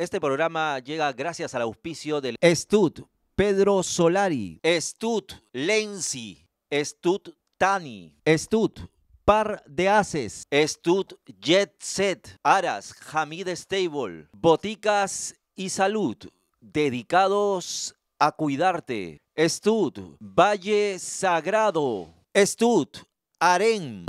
Este programa llega gracias al auspicio del Estud Pedro Solari, Estud Lenzi, Estud Tani, Estud Par de Ases, Estud Jet Set, Aras, Hamid Stable, Boticas y Salud, dedicados a cuidarte. Estud Valle Sagrado, Estud Aren.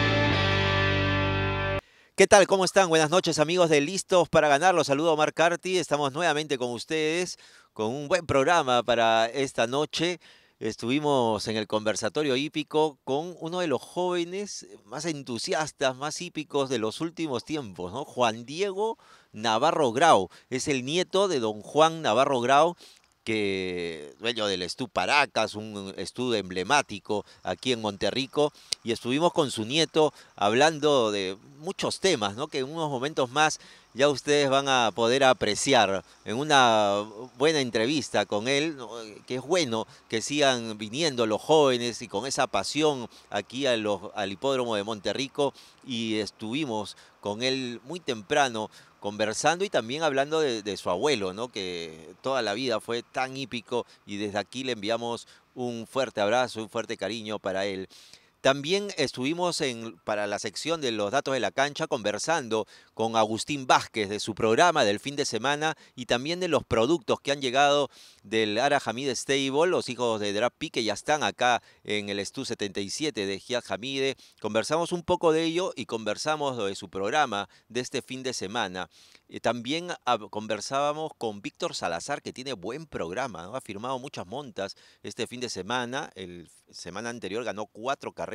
¿Qué tal? ¿Cómo están? Buenas noches amigos de Listos para Ganar. Los saludo Omar Estamos nuevamente con ustedes con un buen programa para esta noche. Estuvimos en el conversatorio hípico con uno de los jóvenes más entusiastas, más hípicos de los últimos tiempos, ¿no? Juan Diego Navarro Grau. Es el nieto de don Juan Navarro Grau, que dueño del Estuparacas Paracas, un estudio emblemático aquí en Monterrico, y estuvimos con su nieto hablando de muchos temas, ¿no? que en unos momentos más ya ustedes van a poder apreciar en una buena entrevista con él, que es bueno que sigan viniendo los jóvenes y con esa pasión aquí al hipódromo de Monterrico, y estuvimos con él muy temprano conversando y también hablando de, su abuelo, ¿no? que toda la vida fue tan hípico y desde aquí le enviamos un fuerte abrazo, un fuerte cariño para él. También estuvimos en, para la sección de los datos de la cancha conversando con Agustín Vázquez de su programa del fin de semana y también de los productos que han llegado del Ara Stable, los hijos de Drap que ya están acá en el STU 77 de Giad Conversamos un poco de ello y conversamos de su programa de este fin de semana. Eh, también conversábamos con Víctor Salazar, que tiene buen programa, ha firmado muchas montas este fin de semana. El semana anterior ganó cuatro carreras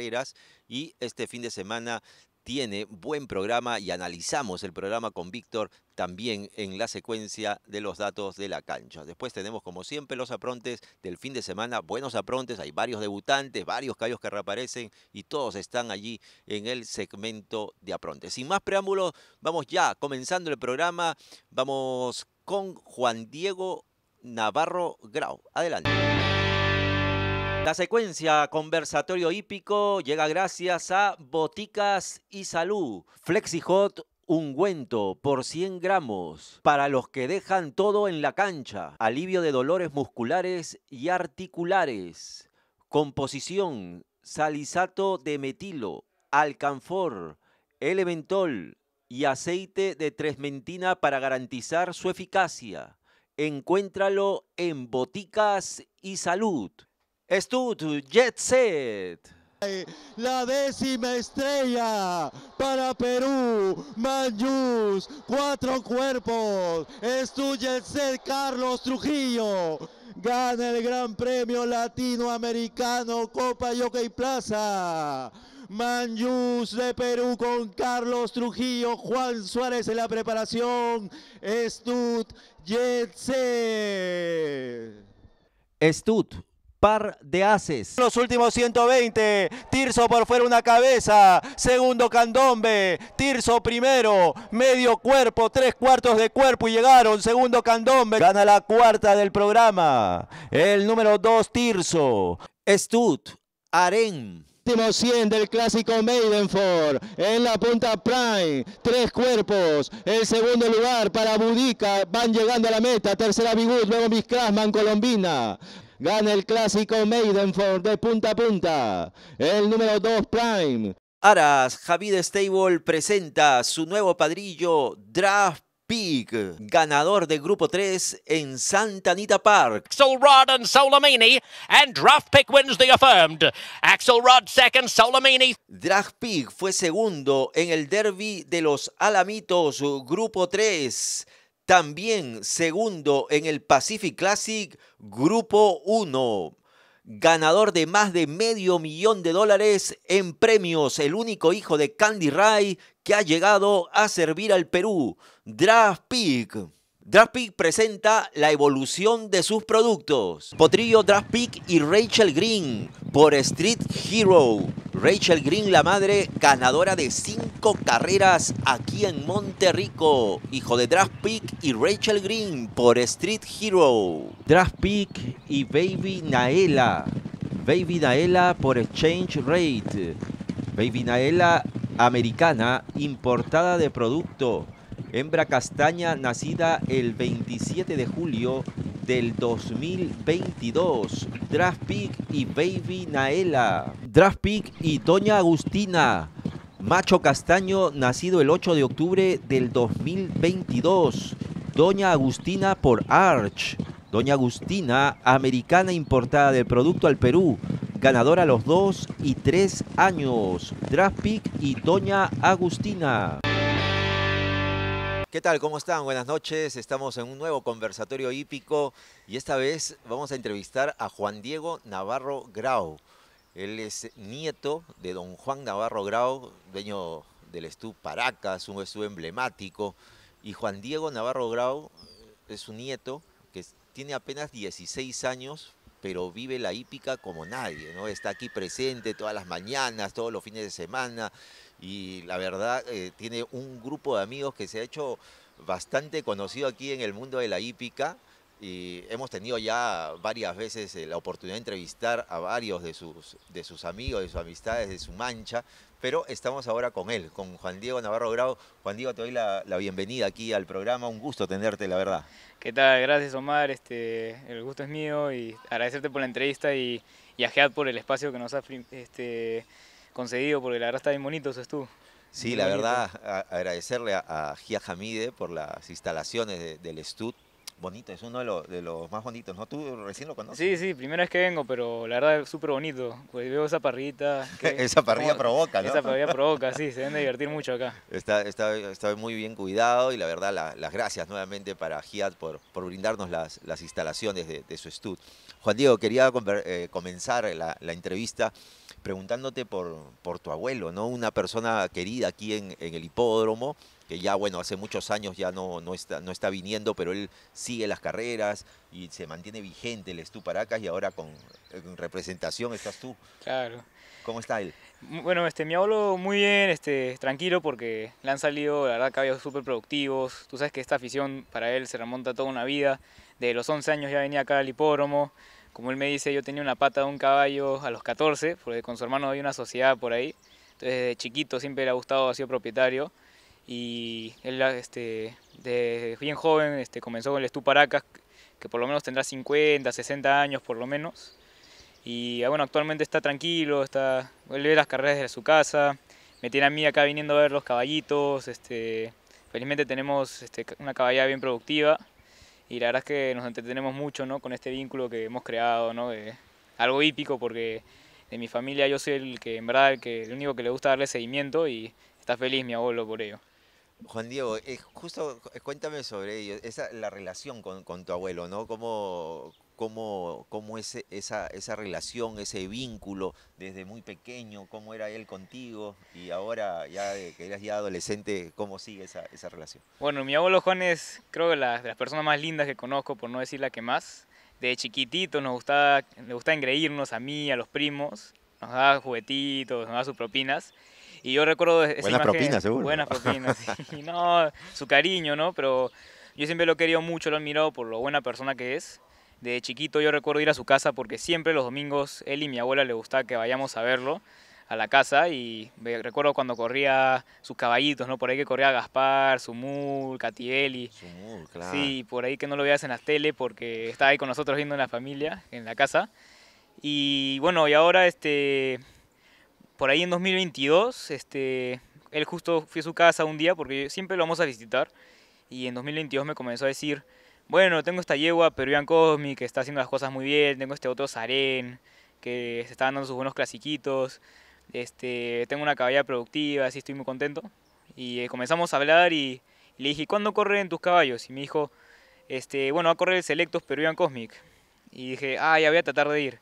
y este fin de semana tiene buen programa y analizamos el programa con Víctor también en la secuencia de los datos de la cancha. Después tenemos como siempre los aprontes del fin de semana, buenos aprontes, hay varios debutantes, varios callos que reaparecen y todos están allí en el segmento de aprontes. Sin más preámbulos, vamos ya comenzando el programa, vamos con Juan Diego Navarro Grau. Adelante. La secuencia conversatorio hípico llega gracias a Boticas y Salud, FlexiHot, Ungüento por 100 gramos para los que dejan todo en la cancha. Alivio de dolores musculares y articulares. Composición: salisato de metilo, alcanfor, elementol y aceite de tresmentina para garantizar su eficacia. Encuéntralo en Boticas y Salud. Estud Jetset. Jet Set. La décima estrella para Perú, Manjus, cuatro cuerpos, Estud Jetset, Carlos Trujillo, gana el Gran Premio Latinoamericano Copa Jockey Plaza. Manjus de Perú con Carlos Trujillo, Juan Suárez en la preparación, Estud Jetset. Estud par de haces. Los últimos 120, Tirso por fuera una cabeza, segundo Candombe, Tirso primero, medio cuerpo, tres cuartos de cuerpo y llegaron, segundo Candombe. Gana la cuarta del programa, el número dos Tirso. Stut, Aren último 100 del clásico Maidenford, en la punta Prime, tres cuerpos, el segundo lugar para Budica, van llegando a la meta, tercera Bigut, luego Miss mancolombina. Colombina. Gana el clásico Maidenford de punta a punta. El número 2 Prime. Aras, Javid Stable presenta su nuevo padrillo Draft Pig, ganador de Grupo 3 en Santa Anita Park. Axelrod and Solomini, and Draft Pig wins the affirmed. Axelrod second, Solomini. Draft Pig fue segundo en el derby de los Alamitos, Grupo 3. También segundo en el Pacific Classic, Grupo 1. Ganador de más de medio millón de dólares en premios, el único hijo de Candy Ray que ha llegado a servir al Perú. Draft Pick. DraftPick presenta la evolución de sus productos. Potrillo DraftPick y Rachel Green por Street Hero. Rachel Green, la madre ganadora de cinco carreras aquí en Monterrico. Hijo de DraftPick y Rachel Green por Street Hero. DraftPick y Baby Naela. Baby Naela por Exchange Rate. Baby Naela americana importada de producto hembra castaña nacida el 27 de julio del 2022. Draft y Baby Naela. Draft y Doña Agustina. Macho castaño nacido el 8 de octubre del 2022. Doña Agustina por Arch. Doña Agustina, americana importada del producto al Perú. Ganadora a los 2 y 3 años. Draft y Doña Agustina. ¿Qué tal? ¿Cómo están? Buenas noches. Estamos en un nuevo conversatorio hípico y esta vez vamos a entrevistar a Juan Diego Navarro Grau. Él es nieto de don Juan Navarro Grau, dueño del Estú Paracas, un Estú emblemático. Y Juan Diego Navarro Grau eh, es su nieto que tiene apenas 16 años, pero vive la hípica como nadie, ¿no? Está aquí presente todas las mañanas, todos los fines de semana y la verdad eh, tiene un grupo de amigos que se ha hecho bastante conocido aquí en el mundo de la hípica y hemos tenido ya varias veces eh, la oportunidad de entrevistar a varios de sus, de sus amigos, de sus amistades, de su mancha, pero estamos ahora con él, con Juan Diego Navarro Grau. Juan Diego, te doy la, bienvenida aquí al programa, un gusto tenerte, la verdad. ¿Qué tal? Gracias Omar, este, el gusto es mío y agradecerte por la entrevista y, y por el espacio que nos ha este, concedido porque la verdad está bien bonito eso tú. Sí, la verdad, agradecerle a, Gia Hamide por las instalaciones del estudio, bonito, es uno de, los, más bonitos, ¿no? Tú recién lo conoces. Sí, sí, primera vez que vengo, pero la verdad es súper bonito. Pues veo esa parrita. esa parrilla provoca, ¿no? Esa parrilla provoca, sí, se deben divertir mucho acá. Está, está, muy bien cuidado y la verdad las gracias nuevamente para Giat por, por brindarnos las, instalaciones de, su estudio. Juan Diego, quería eh, comenzar la, entrevista preguntándote por, por tu abuelo, ¿no? Una persona querida aquí en, en el hipódromo que ya, bueno, hace muchos años ya no, está, viniendo, pero él sigue las carreras y se mantiene vigente, el Estuparacas... Paracas, y ahora con, representación estás tú. Claro. ¿Cómo está él? Bueno, este, mi abuelo muy bien, este, tranquilo, porque le han salido, la verdad, caballos súper productivos. Tú sabes que esta afición para él se remonta toda una vida. De los 11 años ya venía acá al hipódromo. Como él me dice, yo tenía una pata de un caballo a los 14, porque con su hermano había una sociedad por ahí. Entonces, desde chiquito siempre le ha gustado, ha sido propietario y él este, de bien joven este, comenzó con el Estuparacas, que por lo menos tendrá 50, 60 años por lo menos. Y ah, bueno, actualmente está tranquilo, está, él ve las carreras desde su casa, me tiene a mí acá viniendo a ver los caballitos, este, felizmente tenemos este, una caballada bien productiva y la verdad es que nos entretenemos mucho ¿no? con este vínculo que hemos creado, ¿no? algo hípico porque de mi familia yo soy el que en verdad el, que, el único que le gusta darle seguimiento y está feliz mi abuelo por ello. Juan Diego, eh, justo eh, cuéntame sobre la relación con, tu abuelo, ¿no? ¿Cómo, cómo, es esa, relación, ese vínculo desde muy pequeño, cómo era él contigo y ahora ya que eras ya adolescente, cómo sigue esa, relación. Bueno, mi abuelo Juan es creo la, de las personas más lindas que conozco, por no decir la que más. De chiquitito nos gustaba, le gustaba engreírnos a mí, a los primos, nos daba juguetitos, nos daba sus propinas y yo recuerdo... Esa buenas propinas, seguro. Buenas propinas, Y No, su cariño, ¿no? Pero yo siempre lo he querido mucho, lo he admirado por lo buena persona que es. De chiquito yo recuerdo ir a su casa porque siempre los domingos él y mi abuela le gustaba que vayamos a verlo a la casa y recuerdo cuando corría sus caballitos, ¿no? Por ahí que corría Gaspar, Sumul, Catieli. Sumul, claro. Sí, por ahí que no lo veías en las tele porque estaba ahí con nosotros viendo en la familia, en la casa. Y bueno, y ahora este, por ahí en 2022, este, él justo fue a su casa un día porque siempre lo vamos a visitar y en 2022 me comenzó a decir, bueno, tengo esta yegua Peruvian Cosmic que está haciendo las cosas muy bien, tengo este otro Saren que se está dando sus buenos clasiquitos, este, tengo una caballa productiva, así estoy muy contento. Y eh, comenzamos a hablar y, le dije, ¿cuándo corren tus caballos? Y me dijo, este, bueno, va a correr el Selectos Peruvian Cosmic. Y dije, ah, ya voy a tratar de ir.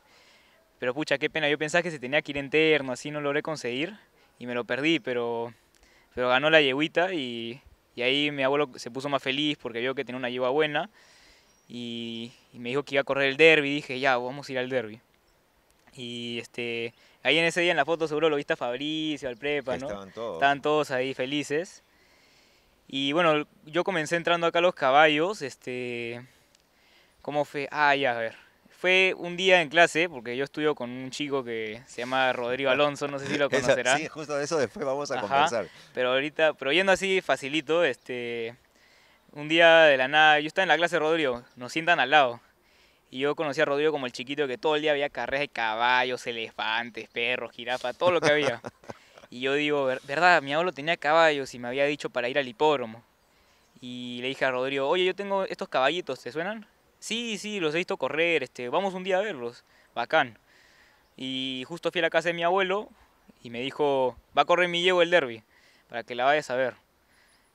Pero pucha, qué pena, yo pensaba que se tenía que ir interno, así no logré conseguir y me lo perdí, pero, pero ganó la yeguita y, ahí mi abuelo se puso más feliz porque vio que tenía una yegua buena y, me dijo que iba a correr el derby. Dije, ya, vamos a ir al derby. Y este, ahí en ese día en la foto seguro lo viste a Fabricio, al Prepa, ¿no? Estaban todos. ahí felices. Y bueno, yo comencé entrando acá los caballos, este... ¿Cómo fue? Ah, ya, a ver fue un día en clase, porque yo estudio con un chico que se llama Rodrigo Alonso, no sé si lo conocerán. sí, justo de eso después vamos a conversar. Pero ahorita, pero yendo así facilito, este, un día de la nada, yo estaba en la clase de Rodrigo, nos sientan al lado. Y yo conocí a Rodrigo como el chiquito que todo el día había carreras de caballos, elefantes, perros, jirafa, todo lo que había. Y yo digo, verdad, mi abuelo tenía caballos y me había dicho para ir al hipódromo. Y le dije a Rodrigo, oye, yo tengo estos caballitos, ¿te suenan? Sí, sí, los he visto correr, este, vamos un día a verlos. Bacán. Y justo fui a la casa de mi abuelo y me dijo, va a correr mi llevo el derby, para que la vayas a ver.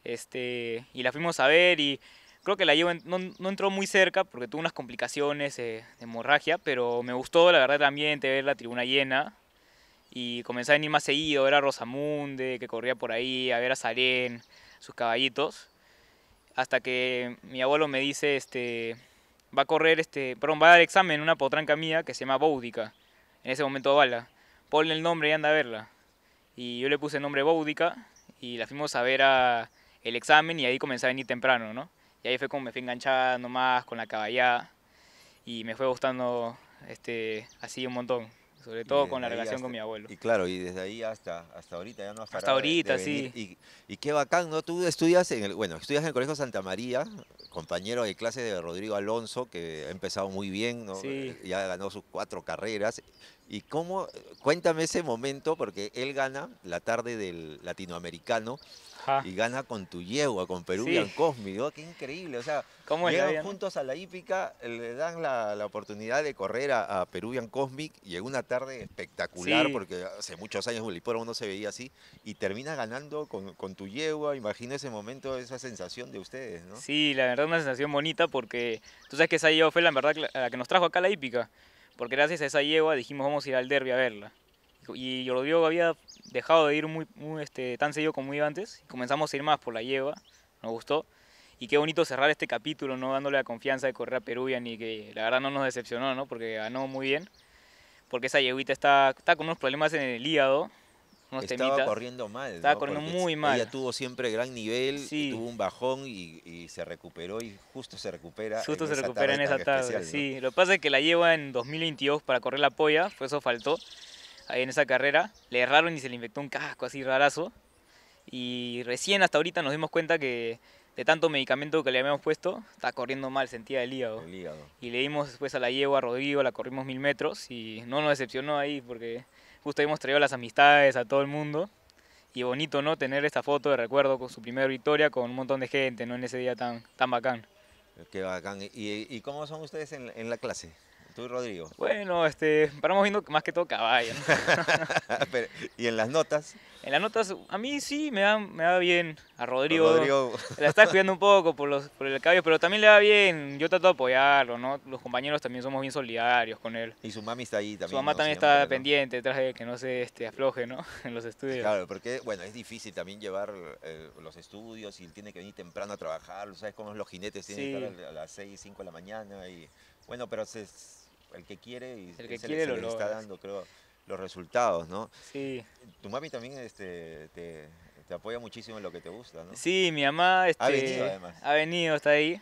Este, y la fuimos a ver y creo que la Yego no, entró muy cerca porque tuvo unas complicaciones de hemorragia, pero me gustó, la verdad, también ver la tribuna llena. Y comencé a venir más seguido, ver a Rosamunde, que corría por ahí, a ver a Salén, sus caballitos. Hasta que mi abuelo me dice, este, va a correr, este, perdón, va a dar examen en una potranca mía que se llama Boudica. En ese momento Bala. Ponle el nombre y anda a verla. Y yo le puse el nombre Boudica y la fuimos a ver el examen y ahí comencé a venir temprano, ¿no? Y ahí fue como me fui enganchando más con la caballada y me fue gustando este, así un montón sobre todo con la relación con mi abuelo. Y claro, y desde ahí hasta, hasta ahorita, ya no has Hasta ahorita, sí. Y, qué bacán, ¿no? Tú estudias en el, bueno, estudias en el Colegio Santa María, compañero de clase de Rodrigo Alonso, que ha empezado muy bien, ¿no? Sí. Ya ganó sus cuatro carreras. ¿Y cómo? Cuéntame ese momento, porque él gana la tarde del latinoamericano ah. y gana con tu yegua, con Peruvian Cosmic. Oh, ¡Qué increíble! O sea, llegan juntos a la hípica, le dan la, oportunidad de correr a, Peruvian Cosmic. y en una tarde espectacular, porque hace muchos años un el no se veía así. Y termina ganando con, con, tu yegua. Imagino ese momento, esa sensación de ustedes, ¿no? Sí, la verdad, es una sensación bonita, porque tú sabes que esa yegua fue la, verdad, la que nos trajo acá la hípica porque gracias a esa yegua dijimos vamos a ir al derby a verla. Y yo lo digo había dejado de ir muy, este, tan seguido como iba antes, comenzamos a ir más por la yegua, nos gustó. Y qué bonito cerrar este capítulo, no dándole la confianza de correr a Peruvian y que la verdad no nos decepcionó, ¿no? porque ganó muy bien. Porque esa yeguita está, está con unos problemas en el hígado, estaba corriendo mal. Estaba corriendo muy mal. Ella tuvo siempre gran nivel, tuvo un bajón y, se recuperó y justo se recupera. Justo se recupera en esa tarde sí, lo que pasa es que la lleva en 2022 para correr la polla, fue eso faltó ahí en esa carrera. Le erraron y se le infectó un casco así rarazo. Y recién hasta ahorita nos dimos cuenta que de tanto medicamento que le habíamos puesto, está corriendo mal, sentía el hígado. Y le dimos después pues, a la yegua a Rodrigo, la corrimos mil metros y no nos decepcionó ahí porque Justo hemos traído las amistades a todo el mundo. Y bonito, ¿no? Tener esta foto de recuerdo con su primera victoria con un montón de gente, ¿no? En ese día tan, tan bacán. Qué bacán. ¿Y, cómo son ustedes en la clase? Rodrigo? Bueno, este, paramos viendo más que todo caballo. ¿Y en las notas? En las notas, a mí sí me da, me da bien. A Rodrigo, la está cuidando un poco por, los, por el caballo, pero también le da bien. Yo trato de apoyarlo, ¿no? Los compañeros también somos bien solidarios con él. Y su mami está ahí también. Su mamá también está pendiente detrás de que no se este, afloje, ¿no? en los estudios. Claro, porque, bueno, es difícil también llevar eh, los estudios y él tiene que venir temprano a trabajar. ¿Sabes cómo los jinetes? Tienen que estar a las 6, 5 de la mañana y... Bueno, pero se, el que quiere y que se quiere le, está dando, creo, los resultados, ¿no? Sí. Tu mami también este, te, apoya muchísimo en lo que te gusta, ¿no? Sí, mi mamá ha este, venido, además. está ahí.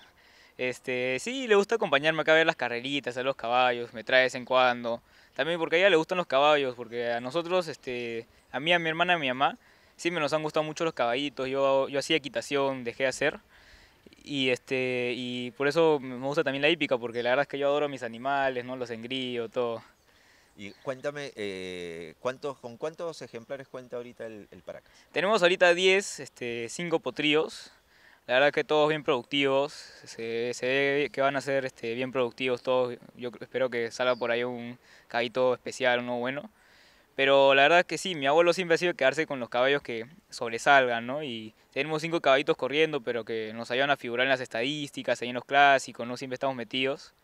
Este, sí, le gusta acompañarme acá a ver las carreritas, a los caballos, me trae de vez en cuando. También porque a ella le gustan los caballos, porque a nosotros, este, a mí, a mi hermana, a mi mamá, sí me nos han gustado mucho los caballitos. Yo, yo hacía equitación, dejé de hacer y, este, y por eso me gusta también la hípica, porque la verdad es que yo adoro mis animales, ¿no? los engrío, todo. Y cuéntame, eh, ¿cuántos, ¿con cuántos ejemplares cuenta ahorita el, el Tenemos ahorita 10, este, 5 potríos. La verdad que todos bien productivos. Se, ve que van a ser este, bien productivos todos. Yo espero que salga por ahí un cabito especial, uno bueno. Pero la verdad es que sí, mi abuelo siempre ha sido quedarse con los caballos que sobresalgan, ¿no? Y tenemos cinco caballitos corriendo, pero que nos ayudan a figurar en las estadísticas, ahí en los clásicos, no siempre estamos metidos.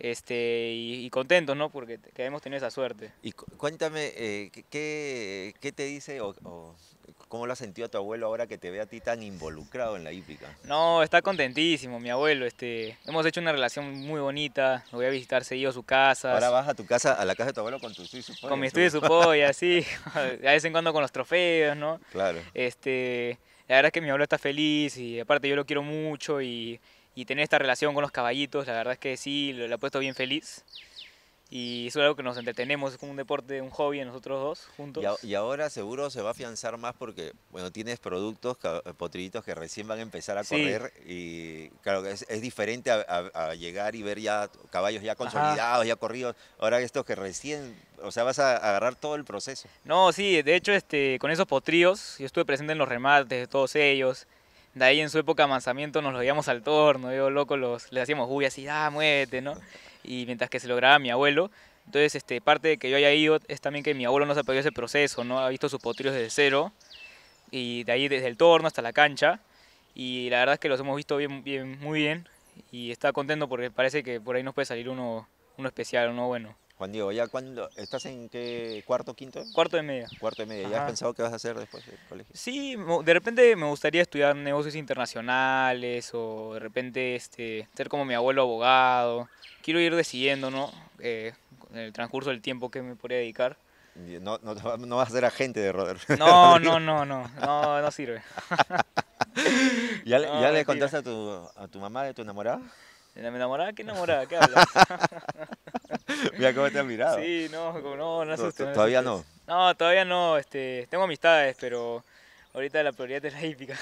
Este, y, contentos, ¿no? Porque queremos tener esa suerte. Y cuéntame, eh, ¿qué, ¿qué, te dice o ¿Cómo lo ha sentido tu abuelo ahora que te ve a ti tan involucrado en la hípica? No, está contentísimo, mi abuelo. Este, hemos hecho una relación muy bonita. Lo voy a visitar seguido a su casa. Ahora vas a tu casa, a la casa de tu abuelo con tu estudio Con mi estudio polla, sí. De vez en cuando con los trofeos, ¿no? Claro. Este, la verdad es que mi abuelo está feliz y aparte yo lo quiero mucho y, y tener esta relación con los caballitos, la verdad es que sí, lo, lo ha puesto bien feliz y eso es algo que nos entretenemos, es como un deporte, un hobby nosotros dos juntos. Y, ahora seguro se va a afianzar más porque, bueno, tienes productos, potrillitos que recién van a empezar a correr y claro, es, es diferente a, llegar y ver ya caballos ya consolidados, ya corridos, ahora estos que recién, o sea, vas a agarrar todo el proceso. No, sí, de hecho, este, con esos potrillos, yo estuve presente en los remates de todos ellos, de ahí en su época de avanzamiento nos lo llevamos al torno, yo loco, los, les hacíamos, uy, así, ah, muévete, ¿no? y mientras que se lo mi abuelo. Entonces, este, parte de que yo haya ido es también que mi abuelo no se ha perdido ese proceso, ¿no? Ha visto sus potrillos desde cero y de ahí desde el torno hasta la cancha y la verdad es que los hemos visto bien, bien muy bien y está contento porque parece que por ahí nos puede salir uno, uno especial, uno bueno. Juan Diego, ¿ya cuando estás en qué cuarto, quinto? Cuarto de media. Cuarto de media. ¿Ya has pensado qué vas a hacer después del colegio? Sí, de repente me gustaría estudiar negocios internacionales o de repente este, ser como mi abuelo abogado. Quiero ir decidiendo, ¿no? en eh, el transcurso del tiempo que me podría dedicar. No, no, vas a ser agente de Roder. No, no, no, no, no, no sirve. ¿Ya, le contaste a tu, a tu mamá de tu enamorada? ¿De mi enamorada? ¿Qué enamorada? ¿Qué hablas? Mira cómo te han mirado. Sí, no, como, no, no, Todavía no. No, todavía no. Este, tengo amistades, pero ahorita la prioridad es la hípica.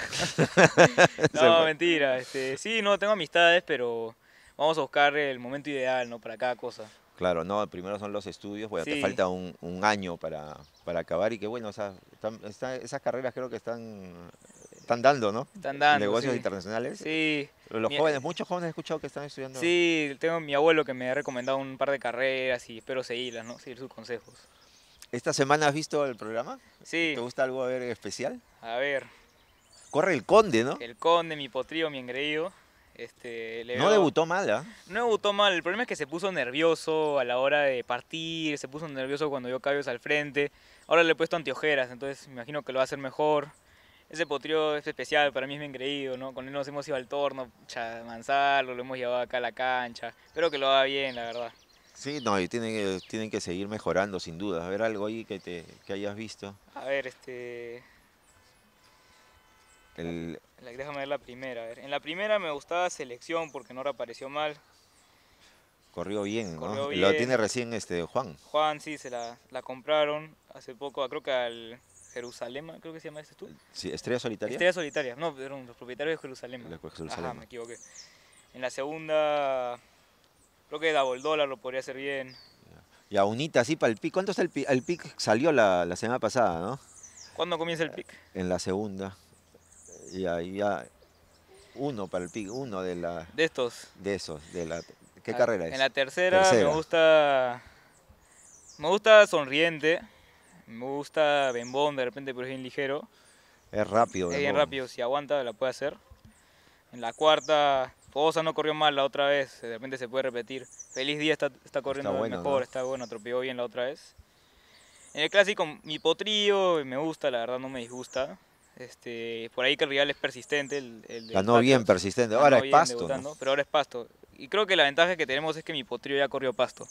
no, mentira. Este, sí, no, tengo amistades, pero vamos a buscar el momento ideal, ¿no? Para cada cosa. Claro, no, primero son los estudios, bueno, pues te falta un, año para, para, acabar y que bueno, esas carreras creo que están están dando, ¿no? Están dando. Negocios internacionales. Sí. Los jóvenes, muchos jóvenes he escuchado que están estudiando. Sí, tengo mi abuelo que me ha recomendado un par de carreras y espero seguirlas, ¿no? Seguir sus consejos. ¿Esta semana has visto el programa? Sí. ¿Te gusta algo a ver especial? A ver. Corre el Conde, ¿no? El Conde, mi potrío, mi engreído. Este, no debutó mal, ¿ah? No debutó mal. El problema es que se puso nervioso a la hora de partir, se puso nervioso cuando vio cambios al frente. Ahora le he puesto anteojeras, entonces me imagino que lo va a hacer mejor ese potrío es especial, para mí es bien creído, ¿no? Con él nos hemos ido al torno, cha, lo hemos llevado acá a la cancha. Espero que lo haga bien, la verdad. Sí, no, y tienen que, que seguir mejorando sin duda. A ver algo ahí que, te, que hayas visto. A ver, este... déjame ver la primera. A ver. En la primera me gustaba selección porque no reapareció mal. Corrió bien, ¿no? Lo tiene recién este Juan. Juan, sí, se la, la compraron hace poco, creo que al Jerusalema, creo que se llama este tú. Sí, Estrella Solitaria. Estrella Solitaria, no, eran los propietarios de Jerusalema. Ajá, me equivoqué. En la segunda, creo que Double dólar, lo podría hacer bien. Y a Unita, así para el pic. ¿Cuánto está el pic? El pic salió la, semana pasada, ¿no? ¿Cuándo comienza el pic? En la segunda. Y ahí ya. Uno para el pic, uno de la. De estos. De esos, de la. ¿Qué ah, carrera es? En la tercera. me gusta. Me gusta Sonriente me gusta bembón de repente, pero es bien ligero. Es rápido. Es bien rápido, si aguanta la puede hacer. En la cuarta, Fosa no corrió mal la otra vez, de repente se puede repetir. Feliz día está, corriendo mejor, está bueno, atropelló bien la otra vez. En el clásico, mi potrillo, me gusta, la verdad no me disgusta. Este, por ahí que el rival es persistente. El, Ganó bien persistente, ahora es pasto. Pero ahora es pasto. Y creo que la ventaja que tenemos es que mi potrío ya corrió pasto.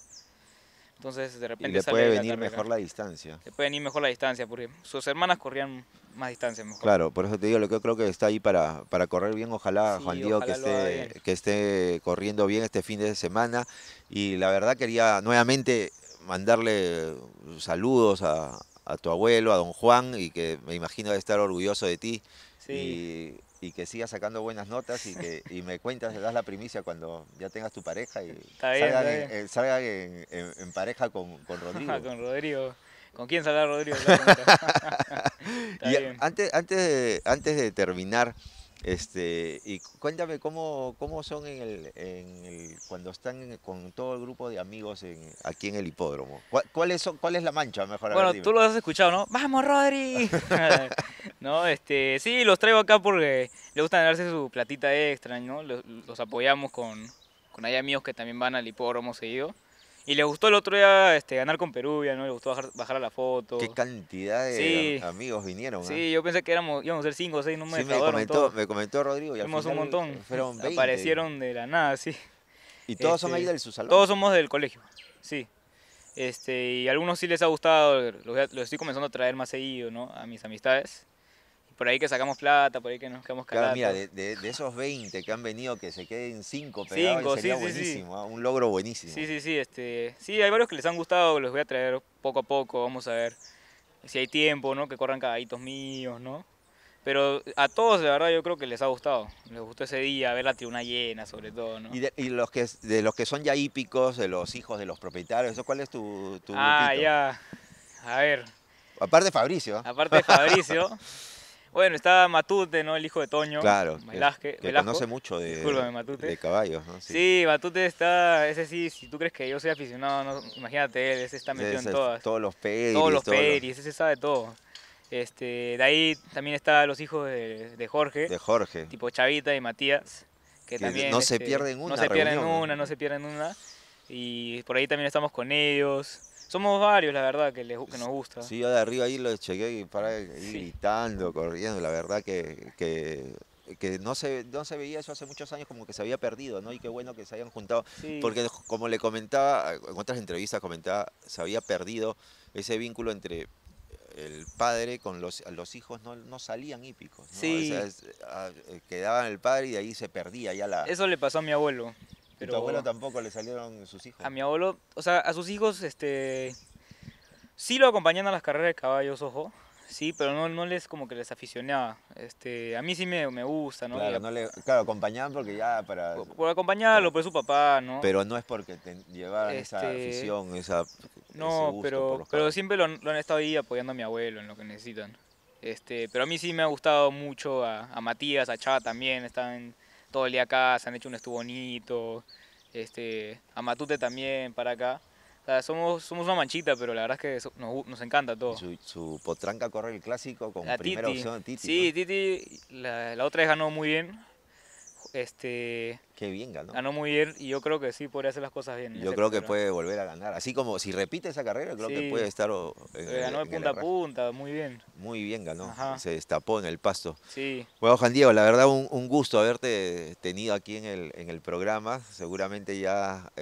Entonces de repente... Y le puede venir mejor la distancia. Le puede venir mejor la distancia, porque sus hermanas corrían más distancia Claro, por eso te digo, lo que yo creo que está ahí para, para correr bien, ojalá Juan Diego que, esté, que esté corriendo bien este fin de semana. Y la verdad quería nuevamente mandarle saludos a, tu abuelo, a don Juan, y que me imagino debe estar orgulloso de ti. Sí y que sigas sacando buenas notas y que y me cuentas, le das la primicia cuando ya tengas tu pareja y salga En, pareja con, con Rodrigo. con Rodrigo. ¿Con quién salga Rodrigo? Antes, antes, antes de terminar, este, y cuéntame cómo, cómo son en el, en el, cuando están con todo el grupo de amigos aquí en el hipódromo. ¿Cuál, es, cuál es, la mancha? Mejor, bueno, tú lo has escuchado, ¿no? ¡Vamos, Rodri! no, este, sí, los traigo acá porque le gusta darse su platita extra, ¿no? Los, apoyamos con, con hay amigos que también van al hipódromo seguido. Y le gustó el otro día este, ganar con Perú, no le gustó bajar, a la foto. Qué cantidad de amigos vinieron. Sí, ¿eh? yo pensé que éramos, íbamos a ser cinco o seis, no me sí, me comentó, Rodrigo. Y Fuimos un montón. Aparecieron de la nada, sí. ¿Y todos son este, ahí del su salón? Todos somos del colegio, sí. Este, y a algunos sí les ha gustado, los, estoy comenzando a traer más seguido, ¿no? A mis amistades por ahí que sacamos plata, por ahí que nos quedamos calados. Claro, mira, de, esos 20 que han venido, que se queden 5 pegados, cinco, buenísimo, ¿eh? un logro buenísimo. Sí, sí, sí, este, sí, hay varios que les han gustado, los voy a traer poco a poco, vamos a ver si hay tiempo, ¿no? Que corran cagaditos míos, ¿no? Pero a todos, de verdad, yo creo que les ha gustado. Les gustó ese día, ver la tribuna llena, sobre todo, ¿no? Y de, los, que, de los que son ya hípicos, de los hijos de los propietarios, ¿cuál es tu, Ah, ya. A ver. Aparte de Fabricio. Aparte de Fabricio. Bueno, está Matute, ¿no? El hijo de Toño. Claro. Velázquez. Que, conoce mucho de, de caballos, ¿no? Sí. Matute está, ese sí, si tú crees que yo soy aficionado, no, imagínate él, ese está metido en todas. Todos los peris. Todos los todos peris, ese sabe todo. Este, de ahí también están los hijos de, Jorge. De Jorge. Tipo Chavita y Matías. Que, también, no se este, pierden una. No se pierden una, no se pierden una. Y por ahí también estamos con ellos. Somos varios, la verdad, que, les, nos gusta. Sí, yo de arriba ahí lo chequé y para gritando, corriendo, la verdad que, que no se, no se veía eso hace muchos años como que se había perdido, ¿no? Y qué bueno que se hayan juntado, porque como le comentaba, en otras entrevistas comentaba, se había perdido ese vínculo entre el padre con los, los hijos, no, no salían hípicos, ¿no? Sí. O sea, ah, eh, quedaban el padre y de ahí se perdía ya la... Eso le pasó a mi abuelo. Pero, tu abuelo tampoco le salieron sus hijos? A mi abuelo, o sea, a sus hijos, este. Sí lo acompañan a las carreras de caballos, ojo. Sí, pero no, no les como que les aficionaba. Este, a mí sí me, gusta, ¿no? Claro, no le, claro, acompañaban porque ya para... Por, acompañarlo, por pues, su papá, ¿no? Pero no es porque te llevaran esa este, afición, esa... No, pero, pero siempre lo, han estado ahí apoyando a mi abuelo en lo que necesitan. Este, pero a mí sí me ha gustado mucho a, a Matías, a Chava también, están todo el día acá, se han hecho un estuvo bonito, este, a también para acá. somos, somos una manchita, pero la verdad es que nos, nos, encanta todo. Su, potranca corre el clásico con primera opción Titi. Sí, Titi la, la, otra vez ganó muy bien, este, Qué bien ganó. Ganó muy bien y yo creo que sí podría hacer las cosas bien. Yo creo que puede volver a ganar. Así como si repite esa carrera, creo que puede estar. Oh, ganó de punta a punta, muy bien. Muy bien ganó. Se destapó en el pasto. Sí. Bueno, Juan Diego, la verdad, un, gusto haberte tenido aquí en el, en el programa. Seguramente ya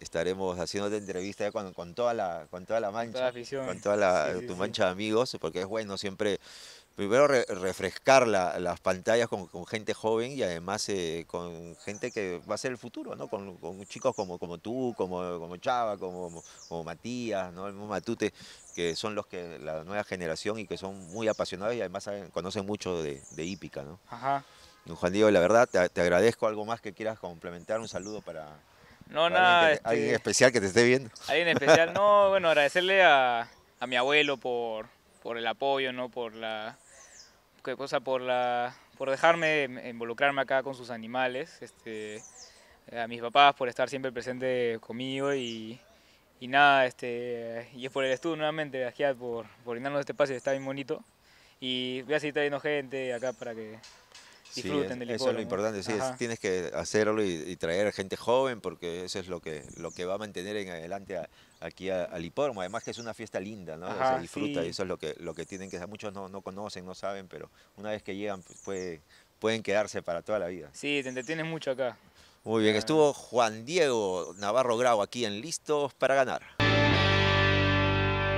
estaremos haciéndote entrevista con, toda la, con toda la mancha. Con toda la Con tu mancha de amigos, porque es bueno siempre primero refrescar las pantallas con, gente joven y además eh, con gente que va a ser el futuro, ¿no? Con, chicos como, tú, como, Chava, como, Matías, ¿no? El Matute, que son los que, la nueva generación y que son muy apasionados y además conocen mucho de, hípica, ¿no? Ajá. Juan Diego, la verdad, te, agradezco algo más que quieras complementar, un saludo para... No, nada. Este, alguien, especial que te esté viendo. Alguien especial, no, bueno, agradecerle a, a mi abuelo por, por el apoyo, ¿no? Por la, cosa por, la, por dejarme em, involucrarme acá con sus animales, este, a mis papás por estar siempre presente conmigo y, y nada, este, y es por el estudio nuevamente, gracias por, por brindarnos este espacio, está bien bonito. Y voy a seguir trayendo gente acá para que disfruten sí, Eso es lo importante, sí, tienes que hacerlo y, traer gente joven porque eso es lo que, lo que va a mantener en adelante a, aquí a, al hipódromo. Además que es una fiesta linda, ¿no? se disfruta y eso es lo que, lo que tienen que Muchos no, conocen, no saben, pero una vez que llegan pues, pueden quedarse para toda la vida. Sí, te entretienes mucho acá. Muy bien, estuvo Juan Diego Navarro Grau aquí en Listos para Ganar.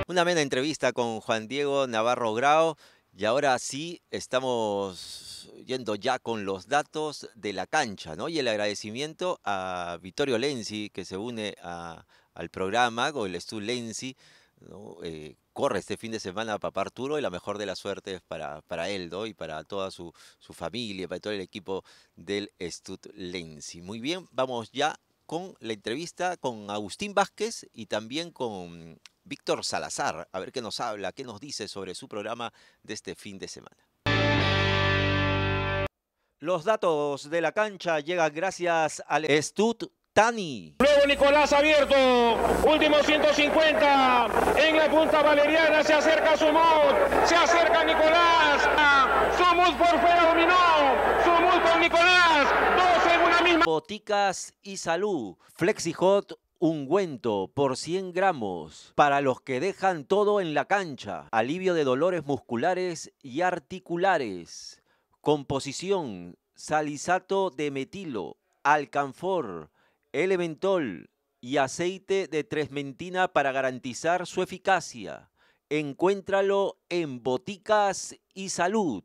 Una amena entrevista con Juan Diego Navarro Grau y ahora sí estamos yendo ya con los datos de la cancha, ¿no? Y el agradecimiento a Vittorio Lenzi que se une a, al programa con el Stu Lenzi. Eh, corre este fin de semana Papá Arturo y la mejor de las suertes para, para él y para toda su, familia, para todo el equipo del Stu Lenzi. Muy bien, vamos ya con la entrevista con Agustín Vázquez y también con Víctor Salazar, a ver qué nos habla, qué nos dice sobre su programa de este fin de semana. Los datos de la cancha llegan gracias al Stud Tani. Luego Nicolás abierto, último 150, en la punta valeriana se acerca Sumut, se acerca Nicolás, ah, Somos por fuera dominó, Sumut por Nicolás, dos en una misma. Boticas y Salud, Flexihot Ungüento por 100 gramos para los que dejan todo en la cancha. Alivio de dolores musculares y articulares. Composición: salisato de metilo, alcanfor, Elementol y aceite de tresmentina para garantizar su eficacia. Encuéntralo en Boticas y Salud.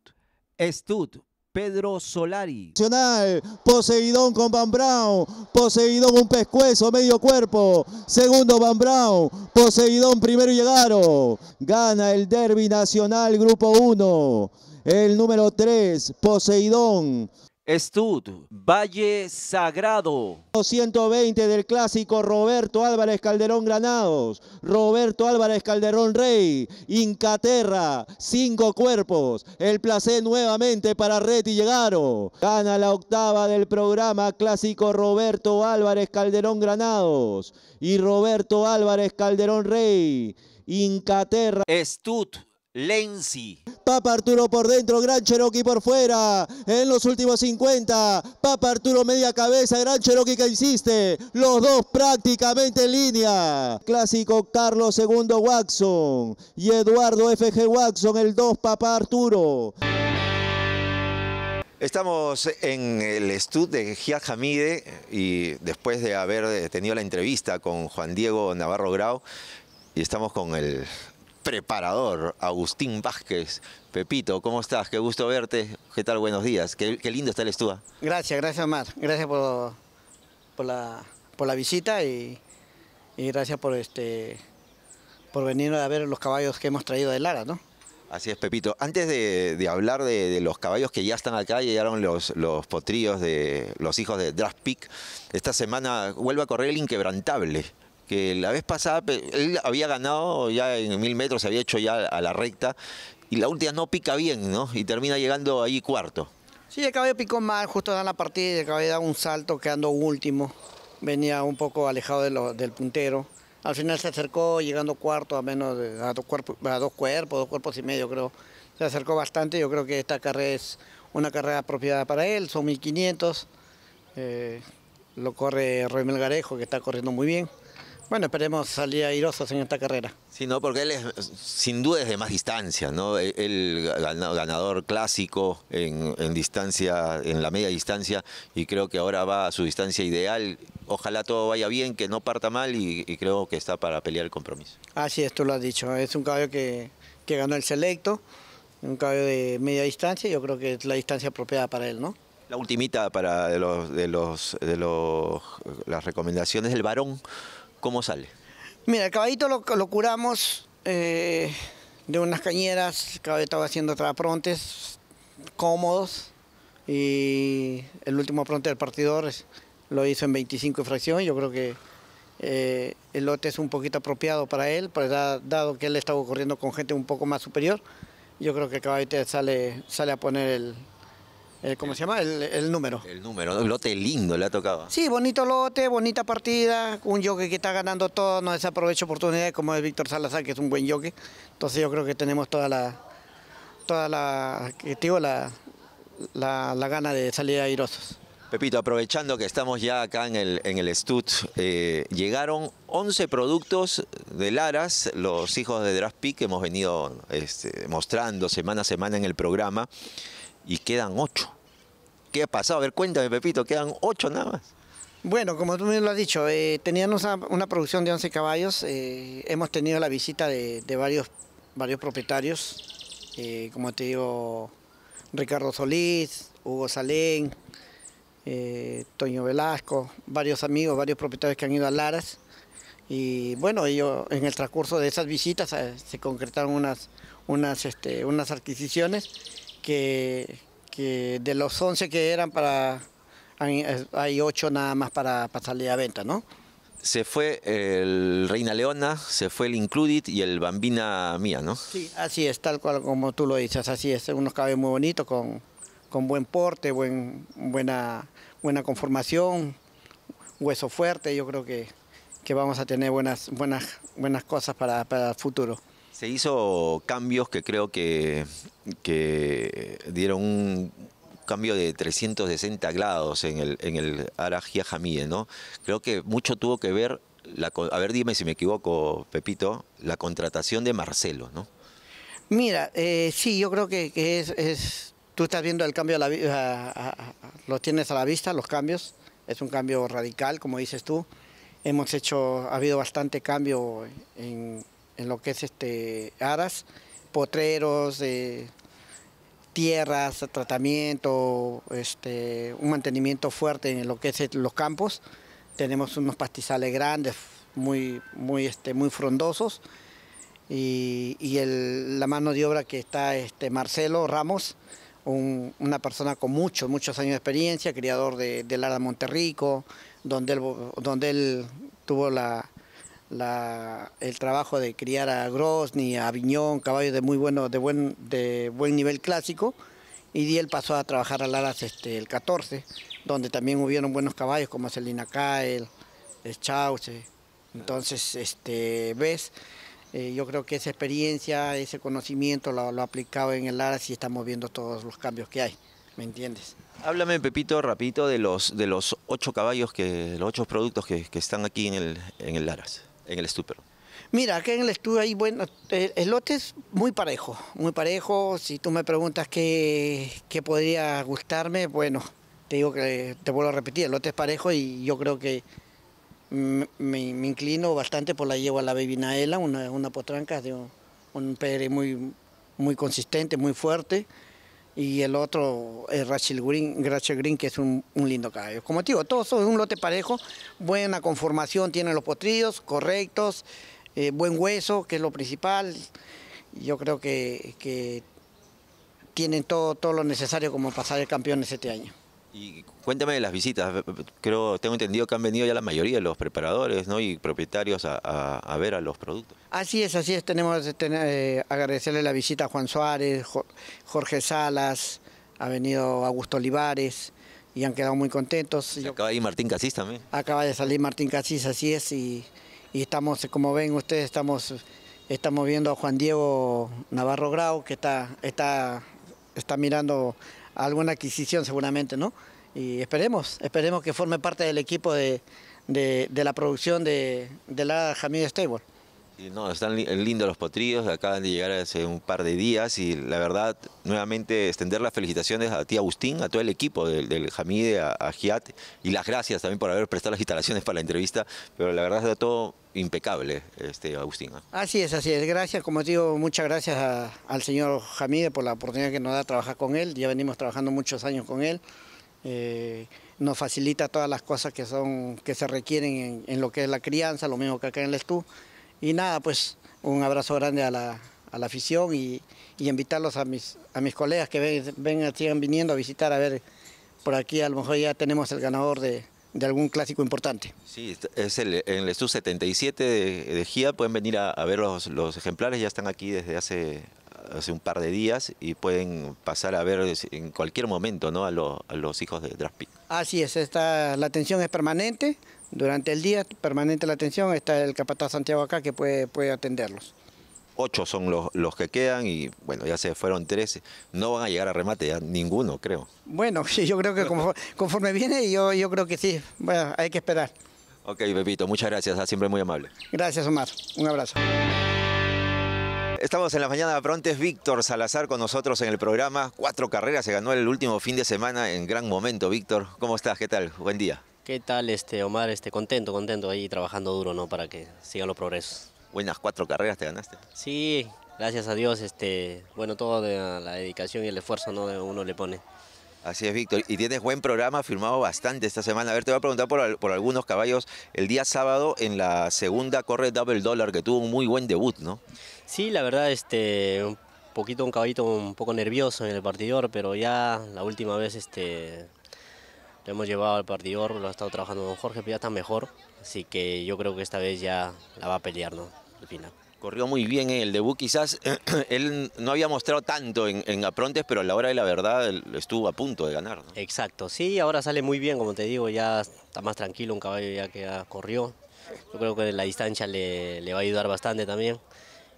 Estud. Pedro Solari. Nacional, Poseidón con Van Brown, Poseidón un pescuezo, medio cuerpo, segundo Van Brown, Poseidón primero llegaron, gana el Derby Nacional Grupo 1, el número 3, Poseidón. Estud, Valle Sagrado. 120 del clásico Roberto Álvarez Calderón Granados, Roberto Álvarez Calderón Rey, Incaterra, cinco cuerpos, el placer nuevamente para Reti Llegaro. Gana la octava del programa clásico Roberto Álvarez Calderón Granados y Roberto Álvarez Calderón Rey, Incaterra. Estud, Lenzi. Papa Arturo por dentro, Gran Cherokee por fuera. En los últimos 50, Papa Arturo media cabeza, Gran Cherokee que insiste. Los dos prácticamente en línea. Clásico Carlos II Waxon y Eduardo FG Waxon, el 2 Papa Arturo. Estamos en el estudio de Gia Jamide y después de haber tenido la entrevista con Juan Diego Navarro Grau y estamos con el preparador, Agustín Vázquez. Pepito, ¿cómo estás? Qué gusto verte. ¿Qué tal? Buenos días. Qué, lindo está el Estúa. Gracias, gracias Omar. Gracias por, la, por la visita y, gracias por, este, por venir a ver los caballos que hemos traído de Lara, ¿no? Así es, Pepito. Antes de, hablar de, los caballos que ya están acá, llegaron los, los potrillos de los hijos de Draft Peak. Esta semana vuelve a correr el inquebrantable que la vez pasada él había ganado ya en mil metros, se había hecho ya a la recta y la última no pica bien, ¿no? Y termina llegando ahí cuarto. Sí, el caballo picó mal justo en la partida, ...y el caballo da un salto quedando último, venía un poco alejado del puntero. Al final se acercó llegando cuarto a menos a, dos cuerpos, a dos cuerpos, dos cuerpos y medio creo. Se acercó bastante, yo creo que esta carrera es una carrera apropiada para él, son 1500. Eh, lo corre Roy Melgarejo que está corriendo muy bien. Bueno, esperemos salir airosos en esta carrera. Sí, no, porque él es, sin duda es de más distancia, ¿no? El ganador clásico en, distancia, en la media distancia, y creo que ahora va a su distancia ideal. Ojalá todo vaya bien, que no parta mal, y, creo que está para pelear el compromiso. Así es, tú lo has dicho. Es un caballo que, ganó el selecto, un caballo de media distancia, y yo creo que es la distancia apropiada para él, ¿no? La ultimita para de los, de los, las recomendaciones del varón. ¿Cómo sale? Mira, el caballito lo, curamos eh, de unas cañeras, el caballito estaba haciendo traprontes cómodos y el último pronte del partidor lo hizo en 25 fracción, yo creo que eh, el lote es un poquito apropiado para él, pues dado que él estaba corriendo con gente un poco más superior, yo creo que el caballito sale, sale a poner el, eh, ¿cómo se llama? El, número. El número, lote lindo le ha tocado. Sí, bonito lote, bonita partida, un jockey que está ganando todo, no desaprovecha oportunidades como es Víctor Salazar, que es un buen jockey. Entonces yo creo que tenemos toda la, toda la, digo, la, la, gana de salir airosos. Pepito, aprovechando que estamos ya acá en el, en el estudio, eh, llegaron 11 productos de Laras, los hijos de Draft que hemos venido este, mostrando semana a semana en el programa, y quedan 8. ¿Qué ha pasado? A ver, cuéntame, Pepito, quedan ocho nada más. Bueno, como tú me lo has dicho, eh, teníamos una, producción de 11 caballos, eh, hemos tenido la visita de, varios, varios propietarios, eh, como te digo, Ricardo Solís, Hugo Salén, Toño Velasco, varios amigos, varios propietarios que han ido a Laras. Y bueno, ellos en el transcurso de esas visitas se concretaron unas, unas, este, unas adquisiciones que, que de los 11 que eran para, hay 8 nada más para, salir a venta, ¿no? se fue el Reina Leona, se fue el Includit y el Bambina Mía, ¿no? Sí, así es, tal cual como tú lo dices, así es, unos caballos muy bonitos, con, buen porte, buen, buena, buena conformación, hueso fuerte, yo creo que, que vamos a tener buenas, buenas, buenas cosas para, para el futuro. Se hizo cambios que creo que, que dieron un cambio de 360 grados en el, en el Arajia ¿no? Creo que mucho tuvo que ver, la, a ver dime si me equivoco, Pepito, la contratación de Marcelo, ¿no? Mira, eh, sí, yo creo que, es, tú estás viendo el cambio, a la, tienes a la vista, los cambios, es un cambio radical, como dices tú, hemos hecho, ha habido bastante cambio en en lo que es este aras, potreros, tierras, tratamiento, este, un mantenimiento fuerte en lo que es eh, los campos. Tenemos unos pastizales grandes, muy, muy, este, muy frondosos. Y, la mano de obra que está este, Marcelo Ramos, una persona con muchos, muchos años de experiencia, criador de, de Monterrico, donde donde él tuvo la, el trabajo de criar a Grosny, a Viñón, caballos de muy bueno, de buen, de buen nivel clásico, y él pasó a trabajar al Laras este, el 14, donde también hubieron buenos caballos como Celina Kael, el Chauce. Entonces, este, ves, eh, yo creo que esa experiencia, ese conocimiento lo, ha aplicado en el Laras y estamos viendo todos los cambios que hay. ¿Me entiendes? Háblame, Pepito, rapidito de los, de los ocho caballos, que, los ocho productos que, están aquí en el, en el Laras en el estúpero? Mira, aquí en el estudio hay bueno, el lote es muy parejo, muy parejo. Si tú me preguntas qué, podría gustarme, bueno, te digo que te vuelvo a repetir, el lote es parejo y yo creo que me, inclino bastante por la a la Baby Naela, una, una potranca de un, un muy, muy consistente, muy fuerte y el otro es eh, Rachel Green, Green que es un, lindo caballo. Como te digo, todos es un lote parejo, buena conformación, tienen los potrillos correctos, eh, buen hueso, que es lo principal. Yo creo que, que tienen todo, todo lo necesario como pasar el campeón este año. Y cuéntame de las visitas. Creo, tengo entendido que han venido ya la mayoría de los preparadores y propietarios a, ver a los productos. Así es, así es. Tenemos eh, agradecerle la visita a Juan Suárez, Jorge Salas, ha venido Augusto Olivares y han quedado muy contentos. Acaba de ir Martín Casís también. Acaba de salir Martín Casís, así es. Y, y estamos, como ven ustedes, estamos, estamos viendo a Juan Diego Navarro Grau que está, está, está mirando alguna adquisición seguramente, ¿no? Y esperemos, esperemos que forme parte del equipo de, de, la producción de, de la Jamil Stable. No, están lindos los potrillos, acaban de llegar hace un par de días y la verdad, nuevamente extender las felicitaciones a ti Agustín, a todo el equipo del, Jamide, a, Giat y las gracias también por haber prestado las instalaciones para la entrevista, pero la verdad está todo impecable, este, Agustín. ¿ah? Así es, así es. Gracias, como te digo, muchas gracias al señor Jamide por la oportunidad que nos da trabajar con él, ya venimos trabajando muchos años con él. Eh, nos facilita todas las cosas que, son, que se requieren en, lo que es la crianza, lo mismo que acá en el estudio. Y nada, pues un abrazo grande a la, a la afición y, y, invitarlos a mis, a mis colegas que ven, sigan viniendo a visitar, a ver, por aquí a lo mejor ya tenemos el ganador de, de algún clásico importante. Sí, es el, en el 77 de, GIA, pueden venir a, ver los, los, ejemplares, ya están aquí desde hace, hace un par de días y pueden pasar a ver en cualquier momento ¿no? a, a los hijos de Draft Así es, está la atención es permanente, durante el día, permanente la atención, está el capataz Santiago acá que puede, puede atenderlos. Ocho son los, que quedan y bueno, ya se fueron tres. No van a llegar a remate, ya ninguno, creo. Bueno, yo creo que conforme, viene, yo, yo creo que sí. Bueno, hay que esperar. Ok, Pepito, muchas gracias, ah, siempre muy amable. Gracias, Omar. Un abrazo. Estamos en la mañana de Prontes. Víctor Salazar con nosotros en el programa. Cuatro carreras se ganó el último fin de semana en gran momento. Víctor, ¿cómo estás? ¿Qué tal? Buen día. ¿Qué tal, este Omar? Este, contento, contento ahí trabajando duro, ¿no? Para que sigan los progresos. Buenas cuatro carreras te ganaste. Sí, gracias a Dios, este, bueno, toda la dedicación y el esfuerzo ¿no? uno le pone. Así es, Víctor. Y tienes buen programa, firmado bastante esta semana. A ver, te voy a preguntar por, algunos caballos. El día sábado, en la segunda corre Double Dollar, que tuvo un muy buen debut, ¿no? Sí, la verdad, este, un poquito un caballito un poco nervioso en el partidor, pero ya la última vez este, lo hemos llevado al partidor, lo ha estado trabajando don Jorge, pero ya está mejor, así que yo creo que esta vez ya la va a pelear, ¿no? Corrió muy bien ¿eh? el debut, quizás él no había mostrado tanto en, Aprontes, pero a la hora de la verdad estuvo a punto de ganar. ¿no? Exacto, sí, ahora sale muy bien, como te digo, ya está más tranquilo, un caballo ya que corrió. Yo creo que la distancia le, le va a ayudar bastante también.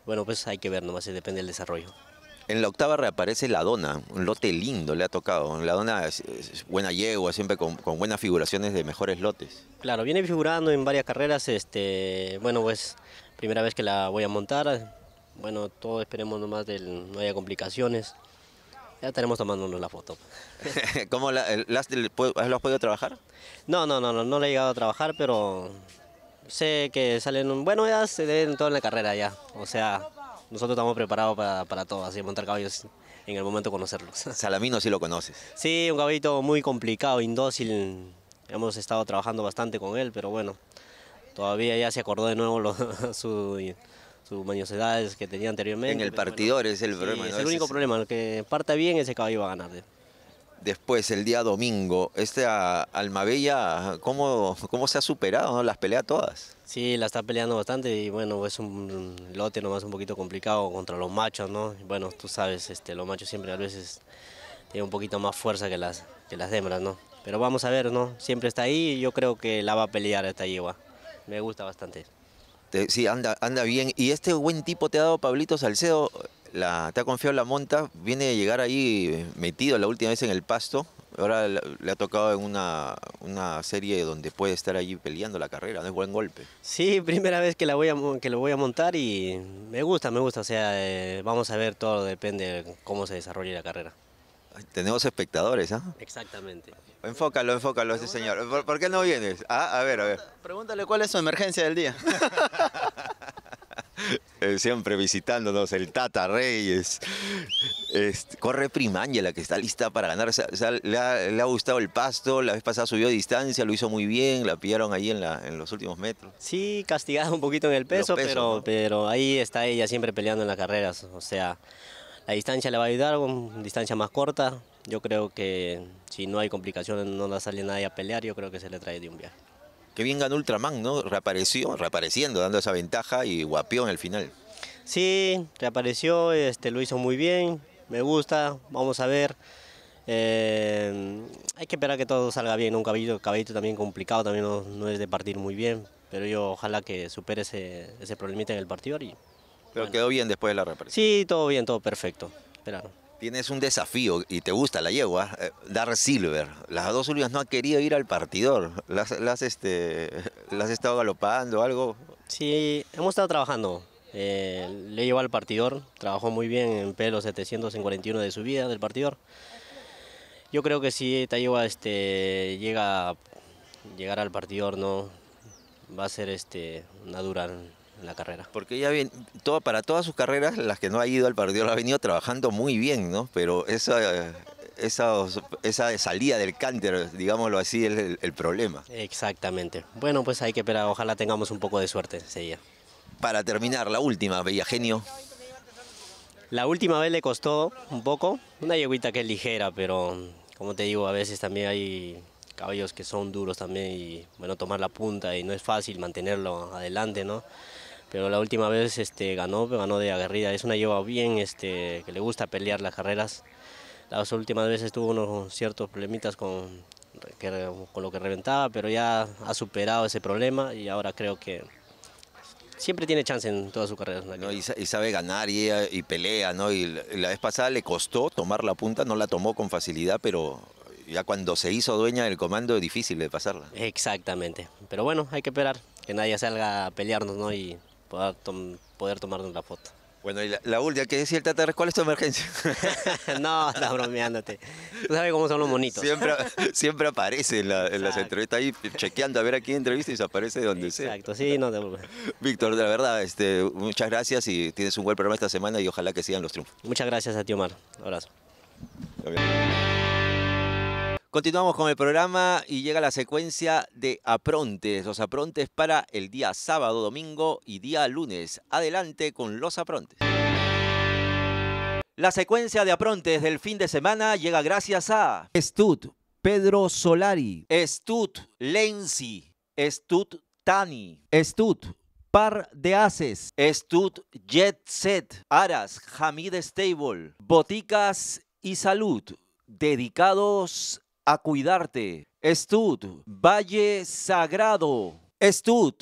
Bueno, pues hay que ver nomás, eh, depende del desarrollo. En la octava reaparece la dona, un lote lindo le ha tocado. La dona es, buena yegua, siempre con, buenas figuraciones de mejores lotes. Claro, viene figurando en varias carreras. Este, bueno, pues primera vez que la voy a montar. Bueno, todo esperemos nomás del, no haya complicaciones. Ya tenemos tomándonos la foto. ¿Cómo la, has podido trabajar? No, no, no, no, no le he llegado a trabajar, pero sé que salen, bueno, ya se ve todo en la carrera ya. O sea, nosotros estamos preparados para, todo, así montar caballos en el momento de conocerlos. Salamino sí lo conoces. Sí, un caballito muy complicado, indócil. Hemos estado trabajando bastante con él, pero bueno, todavía ya se acordó de nuevo sus mañosidades que tenía anteriormente. En el partidor es el problema. Es el único problema, el que parte bien ese caballo va a ganar. Eh. Después, el día domingo, esta ah, Almabella, ¿cómo, ¿cómo se ha superado? ¿Las pelea todas? Sí, la está peleando bastante y bueno, es un lote nomás un poquito complicado contra los machos, ¿no? Bueno, tú sabes, este, los machos siempre a veces tienen un poquito más fuerza que las, que las hembras, ¿no? Pero vamos a ver, ¿no? Siempre está ahí y yo creo que la va a pelear esta yegua. Me gusta bastante sí, anda, anda bien. Y este buen tipo te ha dado Pablito Salcedo, la, te ha confiado la monta, viene de llegar ahí eh, metido la última vez en el pasto. Ahora le, ha tocado en una, serie donde puede estar allí peleando la carrera, no es buen golpe. Sí, primera vez que, la voy a, que lo voy a montar y me gusta, me gusta. O sea, eh, vamos a ver todo, depende de cómo se desarrolle la carrera. Tenemos espectadores, ¿ah? Exactamente. Enfócalo, enfócalo, este señor. ¿Por, qué no vienes? Ah, a ver, a ver. Pregúntale cuál es su emergencia del día. Eh, siempre visitándonos el Tata Reyes. Este, corre Ángela, que está lista para ganar. le, ha, gustado el pasto. La vez pasada subió distancia, lo hizo muy bien. La pillaron ahí en, los últimos metros. Sí, castigada un poquito en el peso, pero, pero ahí está ella siempre peleando en las carreras. O sea, la distancia le va a ayudar, una distancia más corta yo creo que si no hay complicaciones, no la sale nadie a pelear, yo creo que se le trae de un viaje. Que bien ganó Ultraman, ¿no? Reapareció, reapareciendo, dando esa ventaja y guapió en el final. Sí, reapareció, este, lo hizo muy bien, me gusta, vamos a ver. Eh, hay que esperar que todo salga bien, un caballito, caballito también complicado, también no, es de partir muy bien, pero yo ojalá que supere ese, ese problemita en el partido Y, pero quedó bien después de la reaparición. Sí, todo bien, todo perfecto. Esperaron. Tienes un desafío y te gusta la yegua, eh, Dar Silver. Las dos últimas no ha querido ir al partidor. ¿Las, las, este, las has estado galopando algo? Sí, hemos estado trabajando. Eh, le llevó al partidor, trabajó muy bien en pelo 741 de su vida, del partidor. Yo creo que si esta yegua este, llega a llegar al partidor, no va a ser este, una dura la carrera. Porque ya bien, para todas sus carreras, las que no ha ido al Partido, ha venido trabajando muy bien, ¿no? Pero esa, esa, esa salida del cánter, digámoslo así, es el, problema. Exactamente. Bueno, pues hay que esperar, ojalá tengamos un poco de suerte ese Para terminar, la última, Bella Genio. La última vez le costó un poco, una yeguita que es ligera, pero como te digo, a veces también hay caballos que son duros también y bueno, tomar la punta y no es fácil mantenerlo adelante, ¿no? pero la última vez este, ganó, ganó de aguerrida. Es una lleva bien, este, que le gusta pelear las carreras. Las últimas veces tuvo unos ciertos problemitas con, con lo que reventaba, pero ya ha superado ese problema y ahora creo que siempre tiene chance en toda su carrera. No, y, sabe ganar y, y pelea, ¿no? Y la vez pasada le costó tomar la punta, no la tomó con facilidad, pero ya cuando se hizo dueña del comando es difícil de pasarla. Exactamente, pero bueno, hay que esperar que nadie salga a pelearnos, ¿no? poder tomar la foto. Bueno, y la, última, que decía el Tata, ¿cuál es tu emergencia? no, está bromeándote. Tú sabes cómo son los monitos. Siempre, siempre aparece en, la, en las ahí chequeando a ver a quién entrevista y se aparece donde sea. Exacto, sí, no te Víctor, de la verdad, este, muchas gracias y tienes un buen programa esta semana y ojalá que sigan los triunfos. Muchas gracias a ti, Omar. Un abrazo. Continuamos con el programa y llega la secuencia de aprontes, los aprontes para el día sábado, domingo y día lunes. Adelante con los aprontes. La secuencia de aprontes del fin de semana llega gracias a Estud Pedro Solari, Estud Lenzi, Estud Tani, Estud Par de Ases, Estud Jet Set, Aras, Hamid Stable, Boticas y Salud, dedicados a cuidarte. Estud, Valle Sagrado. Estud,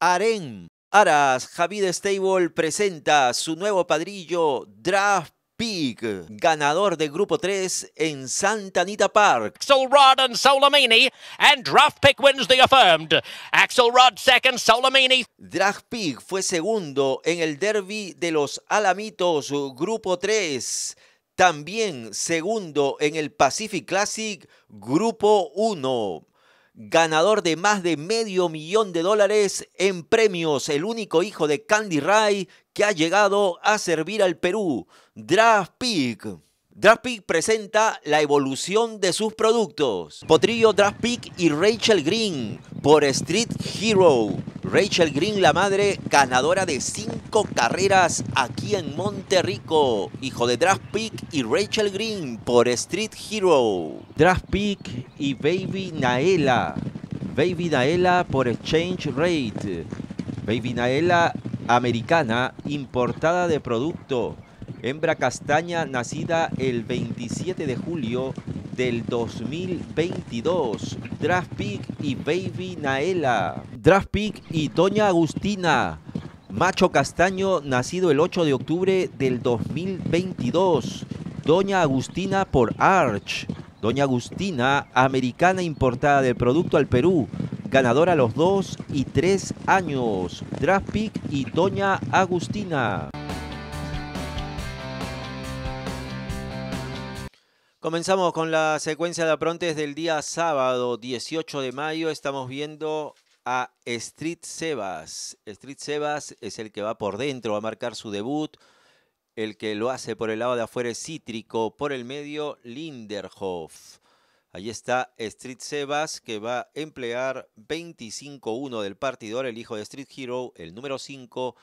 ...Aren... Aras Javid Stable presenta su nuevo padrillo Draft Pig... ganador de grupo 3 en Santa Anita Park. Axelrod and Solomini and Draft Pig wins the affirmed. Axelrod second, Solomini. Draft Pig fue segundo en el derby de los Alamitos, grupo 3. También segundo en el Pacific Classic Grupo 1. Ganador de más de medio millón de dólares en premios, el único hijo de Candy Ray que ha llegado a servir al Perú. Draft Pick. DraftPick presenta la evolución de sus productos. Potrillo DraftPick y Rachel Green por Street Hero. Rachel Green, la madre, ganadora de cinco carreras aquí en Monterrico. Hijo de DraftPick y Rachel Green por Street Hero. DraftPick y Baby Naela. Baby Naela por Exchange Rate. Baby Naela americana importada de producto hembra castaña nacida el 27 de julio del 2022. Draft y Baby Naela. Draft y Doña Agustina. Macho castaño nacido el 8 de octubre del 2022. Doña Agustina por Arch. Doña Agustina, americana importada del producto al Perú, ganadora a los 2 y 3 años. Draft y Doña Agustina. Comenzamos con la secuencia de aprontes del día sábado 18 de mayo. Estamos viendo a Street Sebas. Street Sebas es el que va por dentro, a marcar su debut. El que lo hace por el lado de afuera Cítrico, por el medio Linderhoff. Ahí está Street Sebas que va a emplear 25-1 del partidor, el hijo de Street Hero, el número 5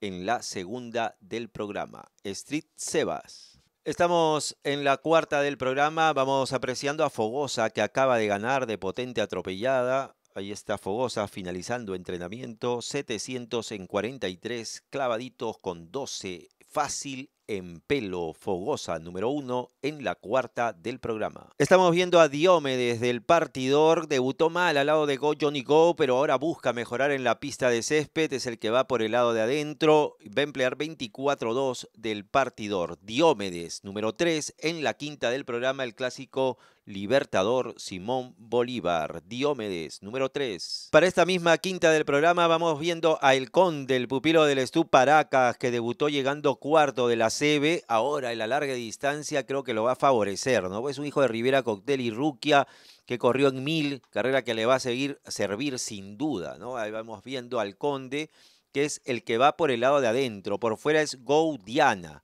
en la segunda del programa. Street Sebas. Estamos en la cuarta del programa, vamos apreciando a Fogosa que acaba de ganar de potente atropellada. Ahí está Fogosa finalizando entrenamiento, 743 en clavaditos con 12, fácil en pelo, fogosa número uno en la cuarta del programa. Estamos viendo a Diomedes del partidor, debutó mal al lado de Go Johnny Go, pero ahora busca mejorar en la pista de césped, es el que va por el lado de adentro, va a emplear 24-2 del partidor. Diomedes número 3 en la quinta del programa, el clásico Libertador, Simón Bolívar, Diomedes, número 3. Para esta misma quinta del programa vamos viendo al Conde, el pupilo del Estú Paracas, que debutó llegando cuarto de la CB. Ahora, en la larga distancia, creo que lo va a favorecer, ¿no? Es un hijo de Rivera Coctel y Ruquia que corrió en mil, carrera que le va a seguir, servir sin duda, ¿no? Ahí vamos viendo al Conde, que es el que va por el lado de adentro. Por fuera es Goudiana.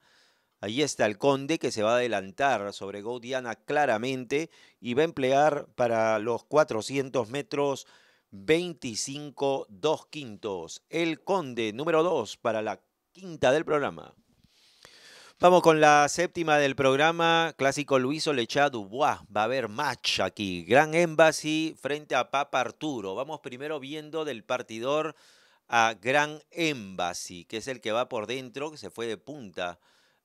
Ahí está el conde que se va a adelantar sobre Gaudiana claramente y va a emplear para los 400 metros 25 dos quintos. El conde número 2 para la quinta del programa. Vamos con la séptima del programa, clásico Luis Olechá Dubois. Va a haber match aquí. Gran Embassy frente a Papa Arturo. Vamos primero viendo del partidor a Gran Embassy, que es el que va por dentro, que se fue de punta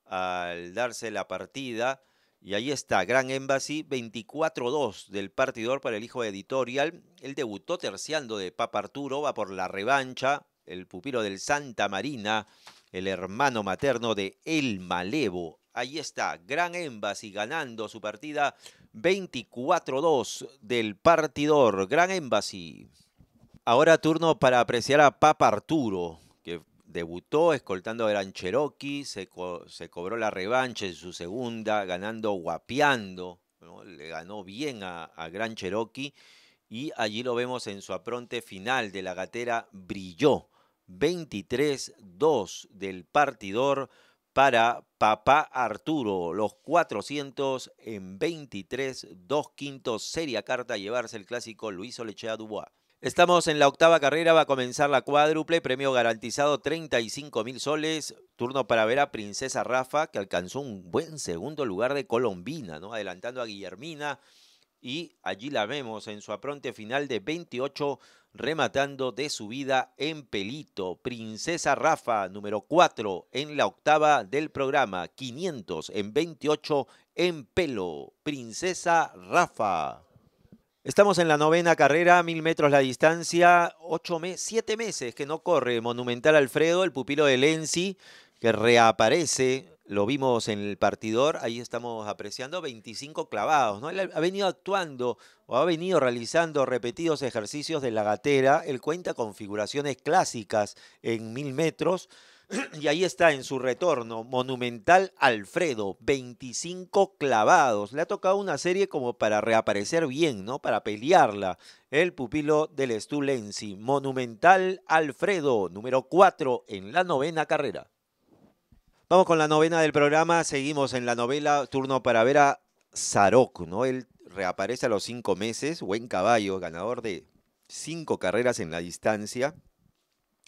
al darse la partida. Y ahí está, Gran Embassy, 24-2 del partidor para el hijo Editorial. Él debutó terciando de Papa Arturo, va por la revancha. El pupilo del Santa Marina, el hermano materno de El Malevo. Ahí está, Gran Embassy ganando su partida 24-2 del partidor. Gran Embassy. Ahora turno para apreciar a Papa Arturo debutó escoltando a Gran Cherokee, se, cobró la revancha en su segunda, ganando guapeando, le ganó bien a, Gran Cherokee y allí lo vemos en su apronte final de la gatera, brilló 23-2 del partidor para Papá Arturo, los 400 en 23, 2 quintos, seria carta llevarse el clásico Luis Olechea Dubois. Estamos en la octava carrera, va a comenzar la cuádruple, premio garantizado 35 mil soles, turno para ver a Princesa Rafa, que alcanzó un buen segundo lugar de Colombina, ¿no? adelantando a Guillermina, y allí la vemos en su apronte final de 28, rematando de su vida en pelito. Princesa Rafa, número 4, en la octava del programa, 500 en 28 en pelo. Princesa Rafa. Estamos en la novena carrera, mil metros la distancia, siete meses que no corre. Monumental Alfredo, el pupilo de Lenzi, que reaparece. Lo vimos en el partidor, ahí estamos apreciando 25 clavados. ¿no? Él ha venido actuando o ha venido realizando repetidos ejercicios de la gatera. Él cuenta configuraciones clásicas en mil metros. Y ahí está en su retorno, monumental Alfredo, 25 clavados. Le ha tocado una serie como para reaparecer bien, ¿no? Para pelearla. El pupilo del Stulensi, monumental Alfredo, número 4 en la novena carrera. Vamos con la novena del programa, seguimos en la novela, turno para ver a Sarok, ¿no? Él reaparece a los cinco meses, buen caballo, ganador de cinco carreras en la distancia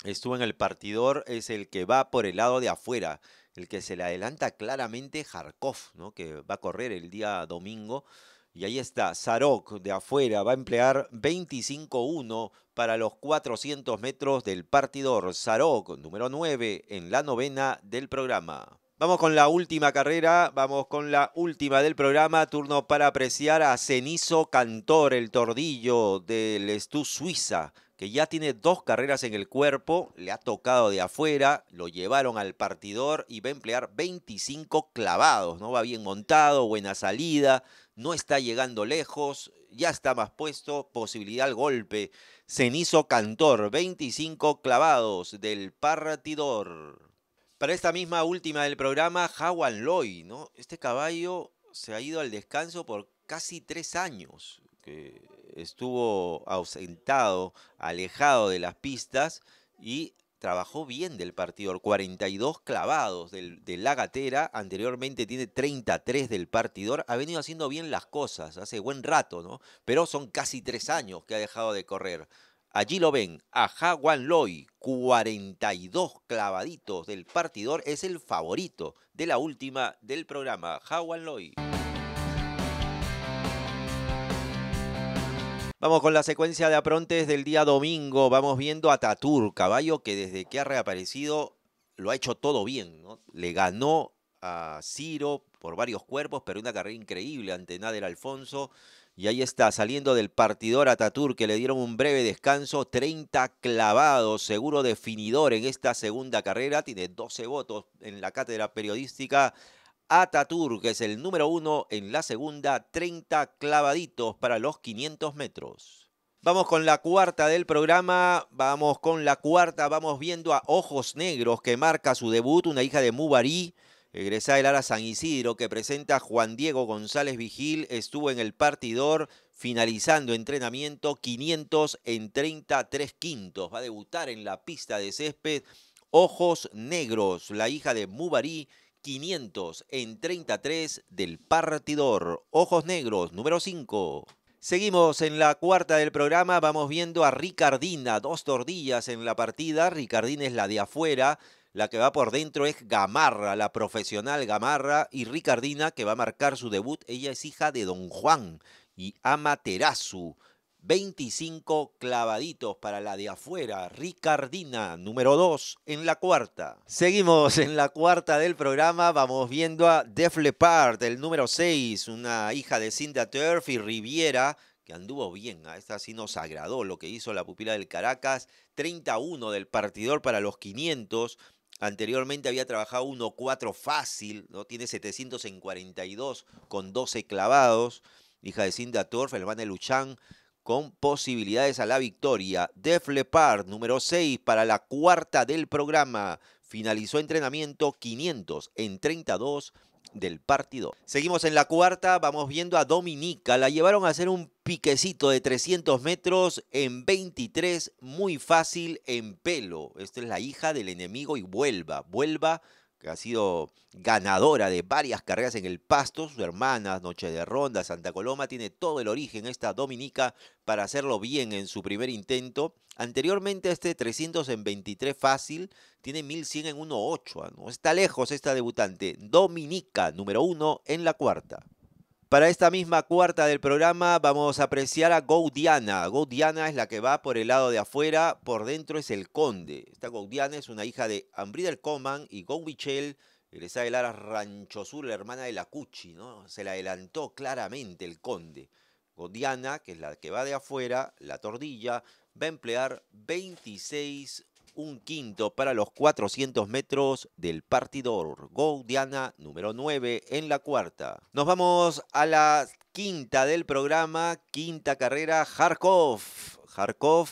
estuvo en el partidor es el que va por el lado de afuera, el que se le adelanta claramente Jarkov, ¿no? que va a correr el día domingo. Y ahí está, Zarok de afuera va a emplear 25-1 para los 400 metros del partidor. Zarok, número 9, en la novena del programa. Vamos con la última carrera, vamos con la última del programa, turno para apreciar a Cenizo Cantor, el tordillo del Estú Suiza, que ya tiene dos carreras en el cuerpo, le ha tocado de afuera, lo llevaron al partidor y va a emplear 25 clavados, ¿no? Va bien montado, buena salida, no está llegando lejos, ya está más puesto, posibilidad al golpe. Cenizo Cantor, 25 clavados del partidor. Para esta misma última del programa, Hawan Loy, ¿no? Este caballo se ha ido al descanso por casi tres años, que estuvo ausentado, alejado de las pistas y trabajó bien del partidor, 42 clavados del, de la gatera, anteriormente tiene 33 del partidor, ha venido haciendo bien las cosas, hace buen rato, ¿no? Pero son casi tres años que ha dejado de correr. Allí lo ven, a Ha-Wan Loy, 42 clavaditos del partidor, es el favorito de la última del programa, Ha-Wan Loy. Vamos con la secuencia de aprontes del día domingo. Vamos viendo a Tatur, caballo que desde que ha reaparecido lo ha hecho todo bien. ¿no? Le ganó a Ciro por varios cuerpos, pero una carrera increíble ante Nader Alfonso. Y ahí está, saliendo del partidor Atatur, que le dieron un breve descanso, 30 clavados, seguro definidor en esta segunda carrera, tiene 12 votos en la cátedra periodística. Atatur, que es el número uno en la segunda, 30 clavaditos para los 500 metros. Vamos con la cuarta del programa, vamos con la cuarta, vamos viendo a Ojos Negros, que marca su debut, una hija de Mubarí. Egresa el Ara San Isidro, que presenta Juan Diego González Vigil, estuvo en el partidor finalizando entrenamiento 500 en 33 quintos. Va a debutar en la pista de césped Ojos Negros, la hija de Mubarí, 500 en 33 del partidor. Ojos Negros, número 5. Seguimos en la cuarta del programa, vamos viendo a Ricardina, dos tordillas en la partida, Ricardina es la de afuera, la que va por dentro es Gamarra, la profesional Gamarra y Ricardina, que va a marcar su debut. Ella es hija de Don Juan y Amaterasu. 25 clavaditos para la de afuera. Ricardina, número 2, en la cuarta. Seguimos en la cuarta del programa. Vamos viendo a Def Part, el número 6, una hija de Cinda Turf y Riviera, que anduvo bien. A ¿ah? esta sí nos agradó lo que hizo la pupila del Caracas. 31 del partidor para los 500. Anteriormente había trabajado 1-4 fácil, ¿no? tiene 700 en 42 con 12 clavados. Hija de Cinda Torf, hermana de Luchán, con posibilidades a la victoria. Def Lepard, número 6 para la cuarta del programa. Finalizó entrenamiento 500 en 32 del partido. Seguimos en la cuarta, vamos viendo a Dominica, la llevaron a hacer un piquecito de 300 metros en 23, muy fácil en pelo. Esta es la hija del enemigo y vuelva, vuelva que ha sido ganadora de varias carreras en el pasto, su hermana Noche de Ronda, Santa Coloma, tiene todo el origen esta dominica para hacerlo bien en su primer intento. Anteriormente este 300 en 23 fácil, tiene 1100 en 1.8, ah, no está lejos esta debutante, dominica número uno en la cuarta. Para esta misma cuarta del programa vamos a apreciar a Gaudiana. Gaudiana es la que va por el lado de afuera, por dentro es el conde. Esta Gaudiana es una hija de Ambrider Coman y Gaudichel, egresada a Lara Rancho Sur, la hermana de la Cuchi, ¿no? Se la adelantó claramente el conde. Gaudiana, que es la que va de afuera, la tordilla, va a emplear 26 un quinto para los 400 metros del partidor. gaudiana número 9 en la cuarta. Nos vamos a la quinta del programa, quinta carrera, Harkov. Harkov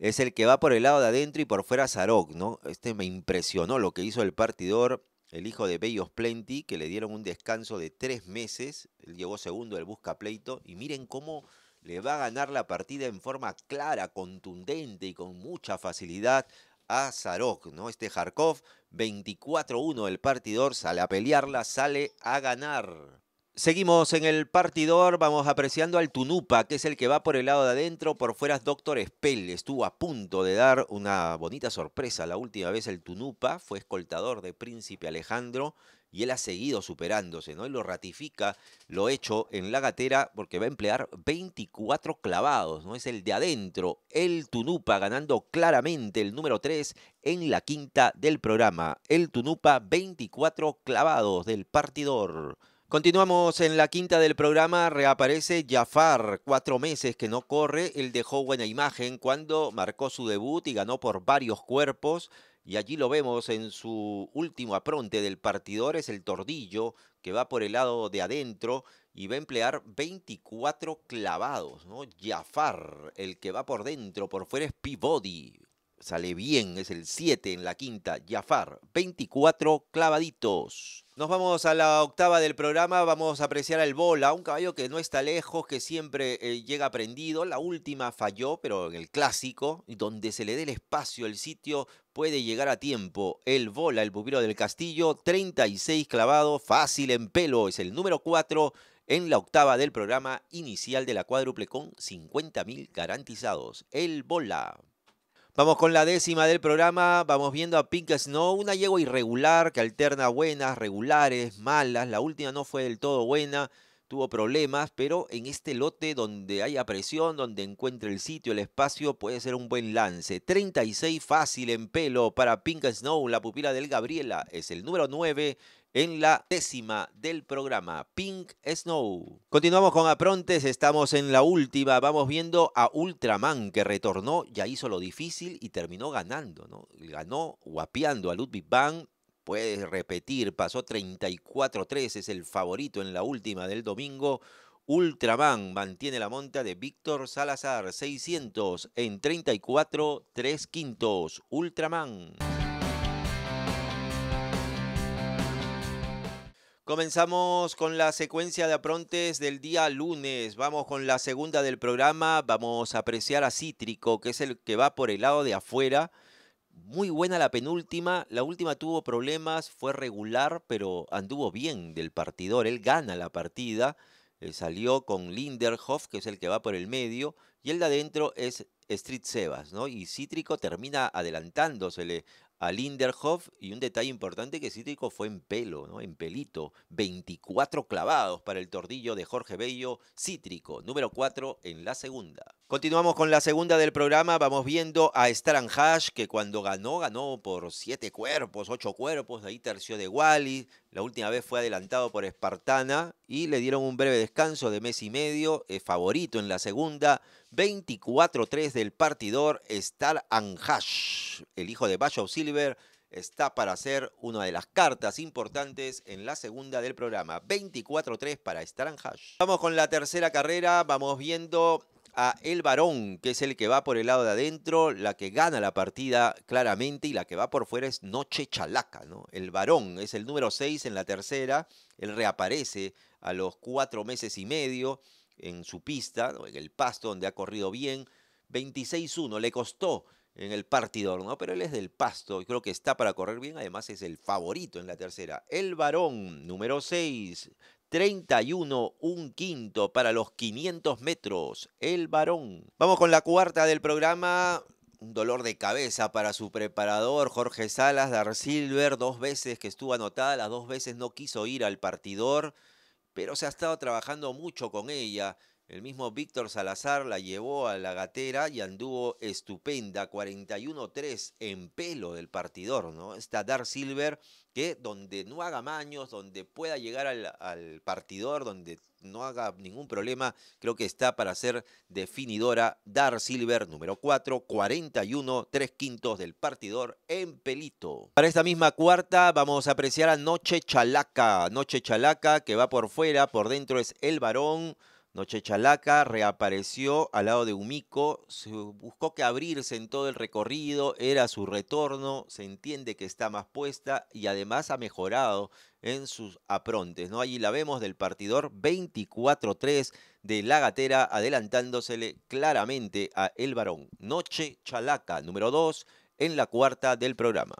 es el que va por el lado de adentro y por fuera Zarok, ¿no? Este me impresionó lo que hizo el partidor, el hijo de Bellos Plenty, que le dieron un descanso de tres meses. Él llegó segundo el Busca Pleito. Y miren cómo le va a ganar la partida en forma clara, contundente y con mucha facilidad a Zarok, ¿no? Este Jarkov, 24-1 el partidor, sale a pelearla, sale a ganar. Seguimos en el partidor, vamos apreciando al Tunupa, que es el que va por el lado de adentro, por fuera es Doctor Spell, estuvo a punto de dar una bonita sorpresa la última vez el Tunupa, fue escoltador de Príncipe Alejandro y él ha seguido superándose, ¿no? Él lo ratifica lo hecho en la gatera porque va a emplear 24 clavados, ¿no? Es el de adentro, el Tunupa ganando claramente el número 3 en la quinta del programa. El Tunupa 24 clavados del partidor. Continuamos en la quinta del programa, reaparece Jafar, cuatro meses que no corre, él dejó buena imagen cuando marcó su debut y ganó por varios cuerpos, y allí lo vemos en su último apronte del partidor, es el tordillo que va por el lado de adentro y va a emplear 24 clavados, ¿no? Jafar, el que va por dentro, por fuera es Peabody, Sale bien, es el 7 en la quinta. Jafar, 24 clavaditos. Nos vamos a la octava del programa, vamos a apreciar el Bola, un caballo que no está lejos, que siempre eh, llega prendido. La última falló, pero en el clásico, donde se le dé el espacio, el sitio puede llegar a tiempo. El Bola, el pupilo del castillo, 36 clavado, fácil en pelo, es el número 4 en la octava del programa inicial de la cuádruple con 50.000 garantizados. El Bola. Vamos con la décima del programa, vamos viendo a Pink Snow, una yegua irregular que alterna buenas, regulares, malas, la última no fue del todo buena, tuvo problemas, pero en este lote donde haya presión, donde encuentre el sitio, el espacio, puede ser un buen lance. 36 fácil en pelo para Pink Snow, la pupila del Gabriela, es el número 9 en la décima del programa Pink Snow. Continuamos con Aprontes, estamos en la última, vamos viendo a Ultraman que retornó, ya hizo lo difícil y terminó ganando, ¿no? Ganó guapeando a Ludwig Van puedes repetir, pasó 34-3, es el favorito en la última del domingo. Ultraman mantiene la monta de Víctor Salazar, 600 en 34-3 quintos. Ultraman. Comenzamos con la secuencia de aprontes del día lunes. Vamos con la segunda del programa. Vamos a apreciar a Cítrico, que es el que va por el lado de afuera. Muy buena la penúltima. La última tuvo problemas, fue regular, pero anduvo bien del partidor. Él gana la partida. Eh, salió con Linderhoff, que es el que va por el medio. Y el de adentro es Street Sebas, ¿no? Y Cítrico termina adelantándosele a Linderhoff y un detalle importante que Cítrico fue en pelo, ¿no? en pelito, 24 clavados para el tordillo de Jorge Bello, Cítrico, número 4 en la segunda. Continuamos con la segunda del programa, vamos viendo a Staran Hash que cuando ganó, ganó por 7 cuerpos, 8 cuerpos, ahí terció de Wally, la última vez fue adelantado por Espartana y le dieron un breve descanso de mes y medio, favorito en la segunda, 24-3 del partidor Star Hash, el hijo de Bayo está para ser una de las cartas importantes en la segunda del programa. 24-3 para Strange Vamos con la tercera carrera, vamos viendo a El Varón, que es el que va por el lado de adentro, la que gana la partida claramente y la que va por fuera es Noche Chalaca, ¿no? El Varón es el número 6 en la tercera, él reaparece a los cuatro meses y medio en su pista, en el pasto donde ha corrido bien, 26-1, le costó en el partidor, ¿no? Pero él es del pasto y creo que está para correr bien. Además, es el favorito en la tercera. El varón, número 6, 31, un quinto para los 500 metros. El varón. Vamos con la cuarta del programa. Un dolor de cabeza para su preparador, Jorge Salas, Dar Silver, dos veces que estuvo anotada, las dos veces no quiso ir al partidor, pero se ha estado trabajando mucho con ella el mismo Víctor Salazar la llevó a la gatera y anduvo estupenda, 41-3 en pelo del partidor, ¿no? Está Dar Silver que donde no haga maños, donde pueda llegar al, partidor, donde no haga ningún problema, creo que está para ser definidora Dar Silver número 4, 41, 3 quintos del partidor en pelito. Para esta misma cuarta vamos a apreciar a Noche Chalaca, Noche Chalaca que va por fuera, por dentro es El Varón. Noche Chalaca reapareció al lado de Umico, se buscó que abrirse en todo el recorrido, era su retorno, se entiende que está más puesta y además ha mejorado en sus aprontes. ¿no? Allí la vemos del partidor 24-3 de la gatera, adelantándosele claramente a El Barón. Noche Chalaca, número 2 en la cuarta del programa.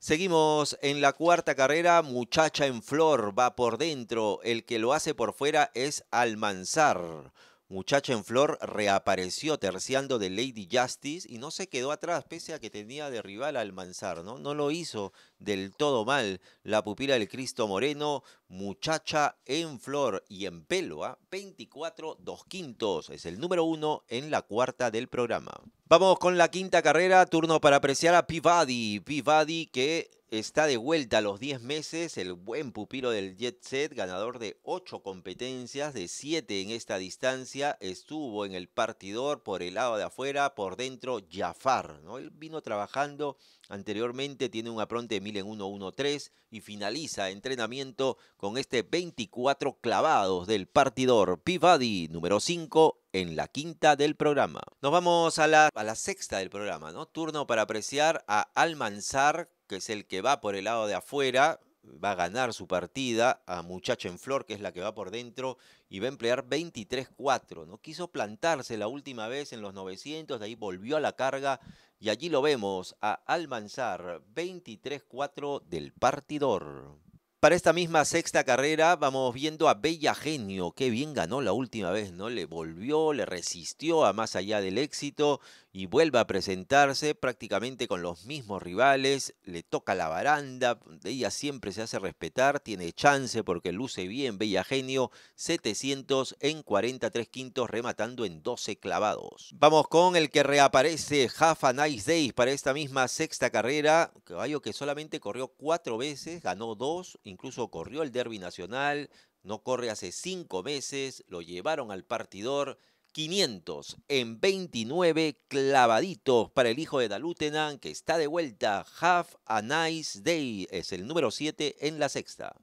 Seguimos en la cuarta carrera, muchacha en flor, va por dentro, el que lo hace por fuera es Almanzar. Muchacha en Flor reapareció terciando de Lady Justice y no se quedó atrás, pese a que tenía de rival al Manzar, ¿no? No lo hizo del todo mal la pupila del Cristo Moreno, Muchacha en Flor y en pelo, a ¿ah? 24 dos quintos, es el número uno en la cuarta del programa. Vamos con la quinta carrera, turno para apreciar a Pivadi. Pivadi que Está de vuelta a los 10 meses el buen pupilo del Jet Set, ganador de 8 competencias, de 7 en esta distancia. Estuvo en el partidor por el lado de afuera, por dentro Jafar. ¿no? Él vino trabajando anteriormente, tiene un apronte de 1000 en 113 y finaliza entrenamiento con este 24 clavados del partidor Pivadi número 5 en la quinta del programa. Nos vamos a la, a la sexta del programa, ¿no? Turno para apreciar a Almanzar que es el que va por el lado de afuera, va a ganar su partida a Muchacho en Flor, que es la que va por dentro, y va a emplear 23-4. No quiso plantarse la última vez en los 900, de ahí volvió a la carga, y allí lo vemos a Almanzar, 23-4 del partidor. Para esta misma sexta carrera vamos viendo a Bella Genio, que bien ganó la última vez, ¿no? Le volvió, le resistió a más allá del éxito y vuelve a presentarse prácticamente con los mismos rivales, le toca la baranda, ella siempre se hace respetar, tiene chance porque luce bien Bella Genio, 700 en 43 quintos rematando en 12 clavados. Vamos con el que reaparece, Jafa Nice Days, para esta misma sexta carrera, caballo que solamente corrió cuatro veces, ganó dos incluso corrió el Derby Nacional, no corre hace cinco meses, lo llevaron al partidor. 500 en 29 clavaditos para el hijo de Dalutenan que está de vuelta. half a nice day. Es el número 7 en la sexta.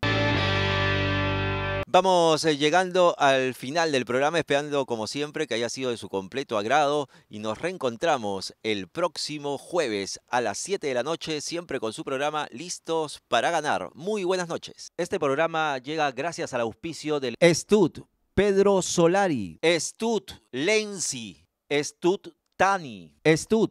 Vamos eh, llegando al final del programa, esperando como siempre que haya sido de su completo agrado y nos reencontramos el próximo jueves a las 7 de la noche, siempre con su programa Listos para ganar. Muy buenas noches. Este programa llega gracias al auspicio del Estud Pedro Solari, Estud Lenzi, Estud Tani, Estud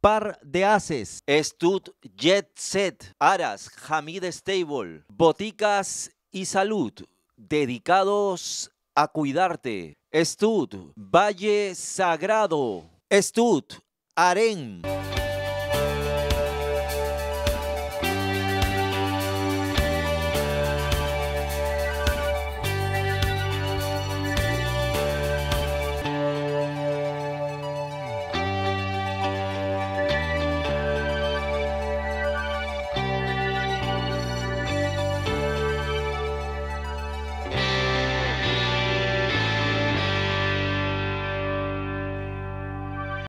Par de Ases, Estud Jet Set, Aras, Hamid Stable, Boticas y Salud dedicados a cuidarte. Estud, Valle Sagrado. Estud, AREN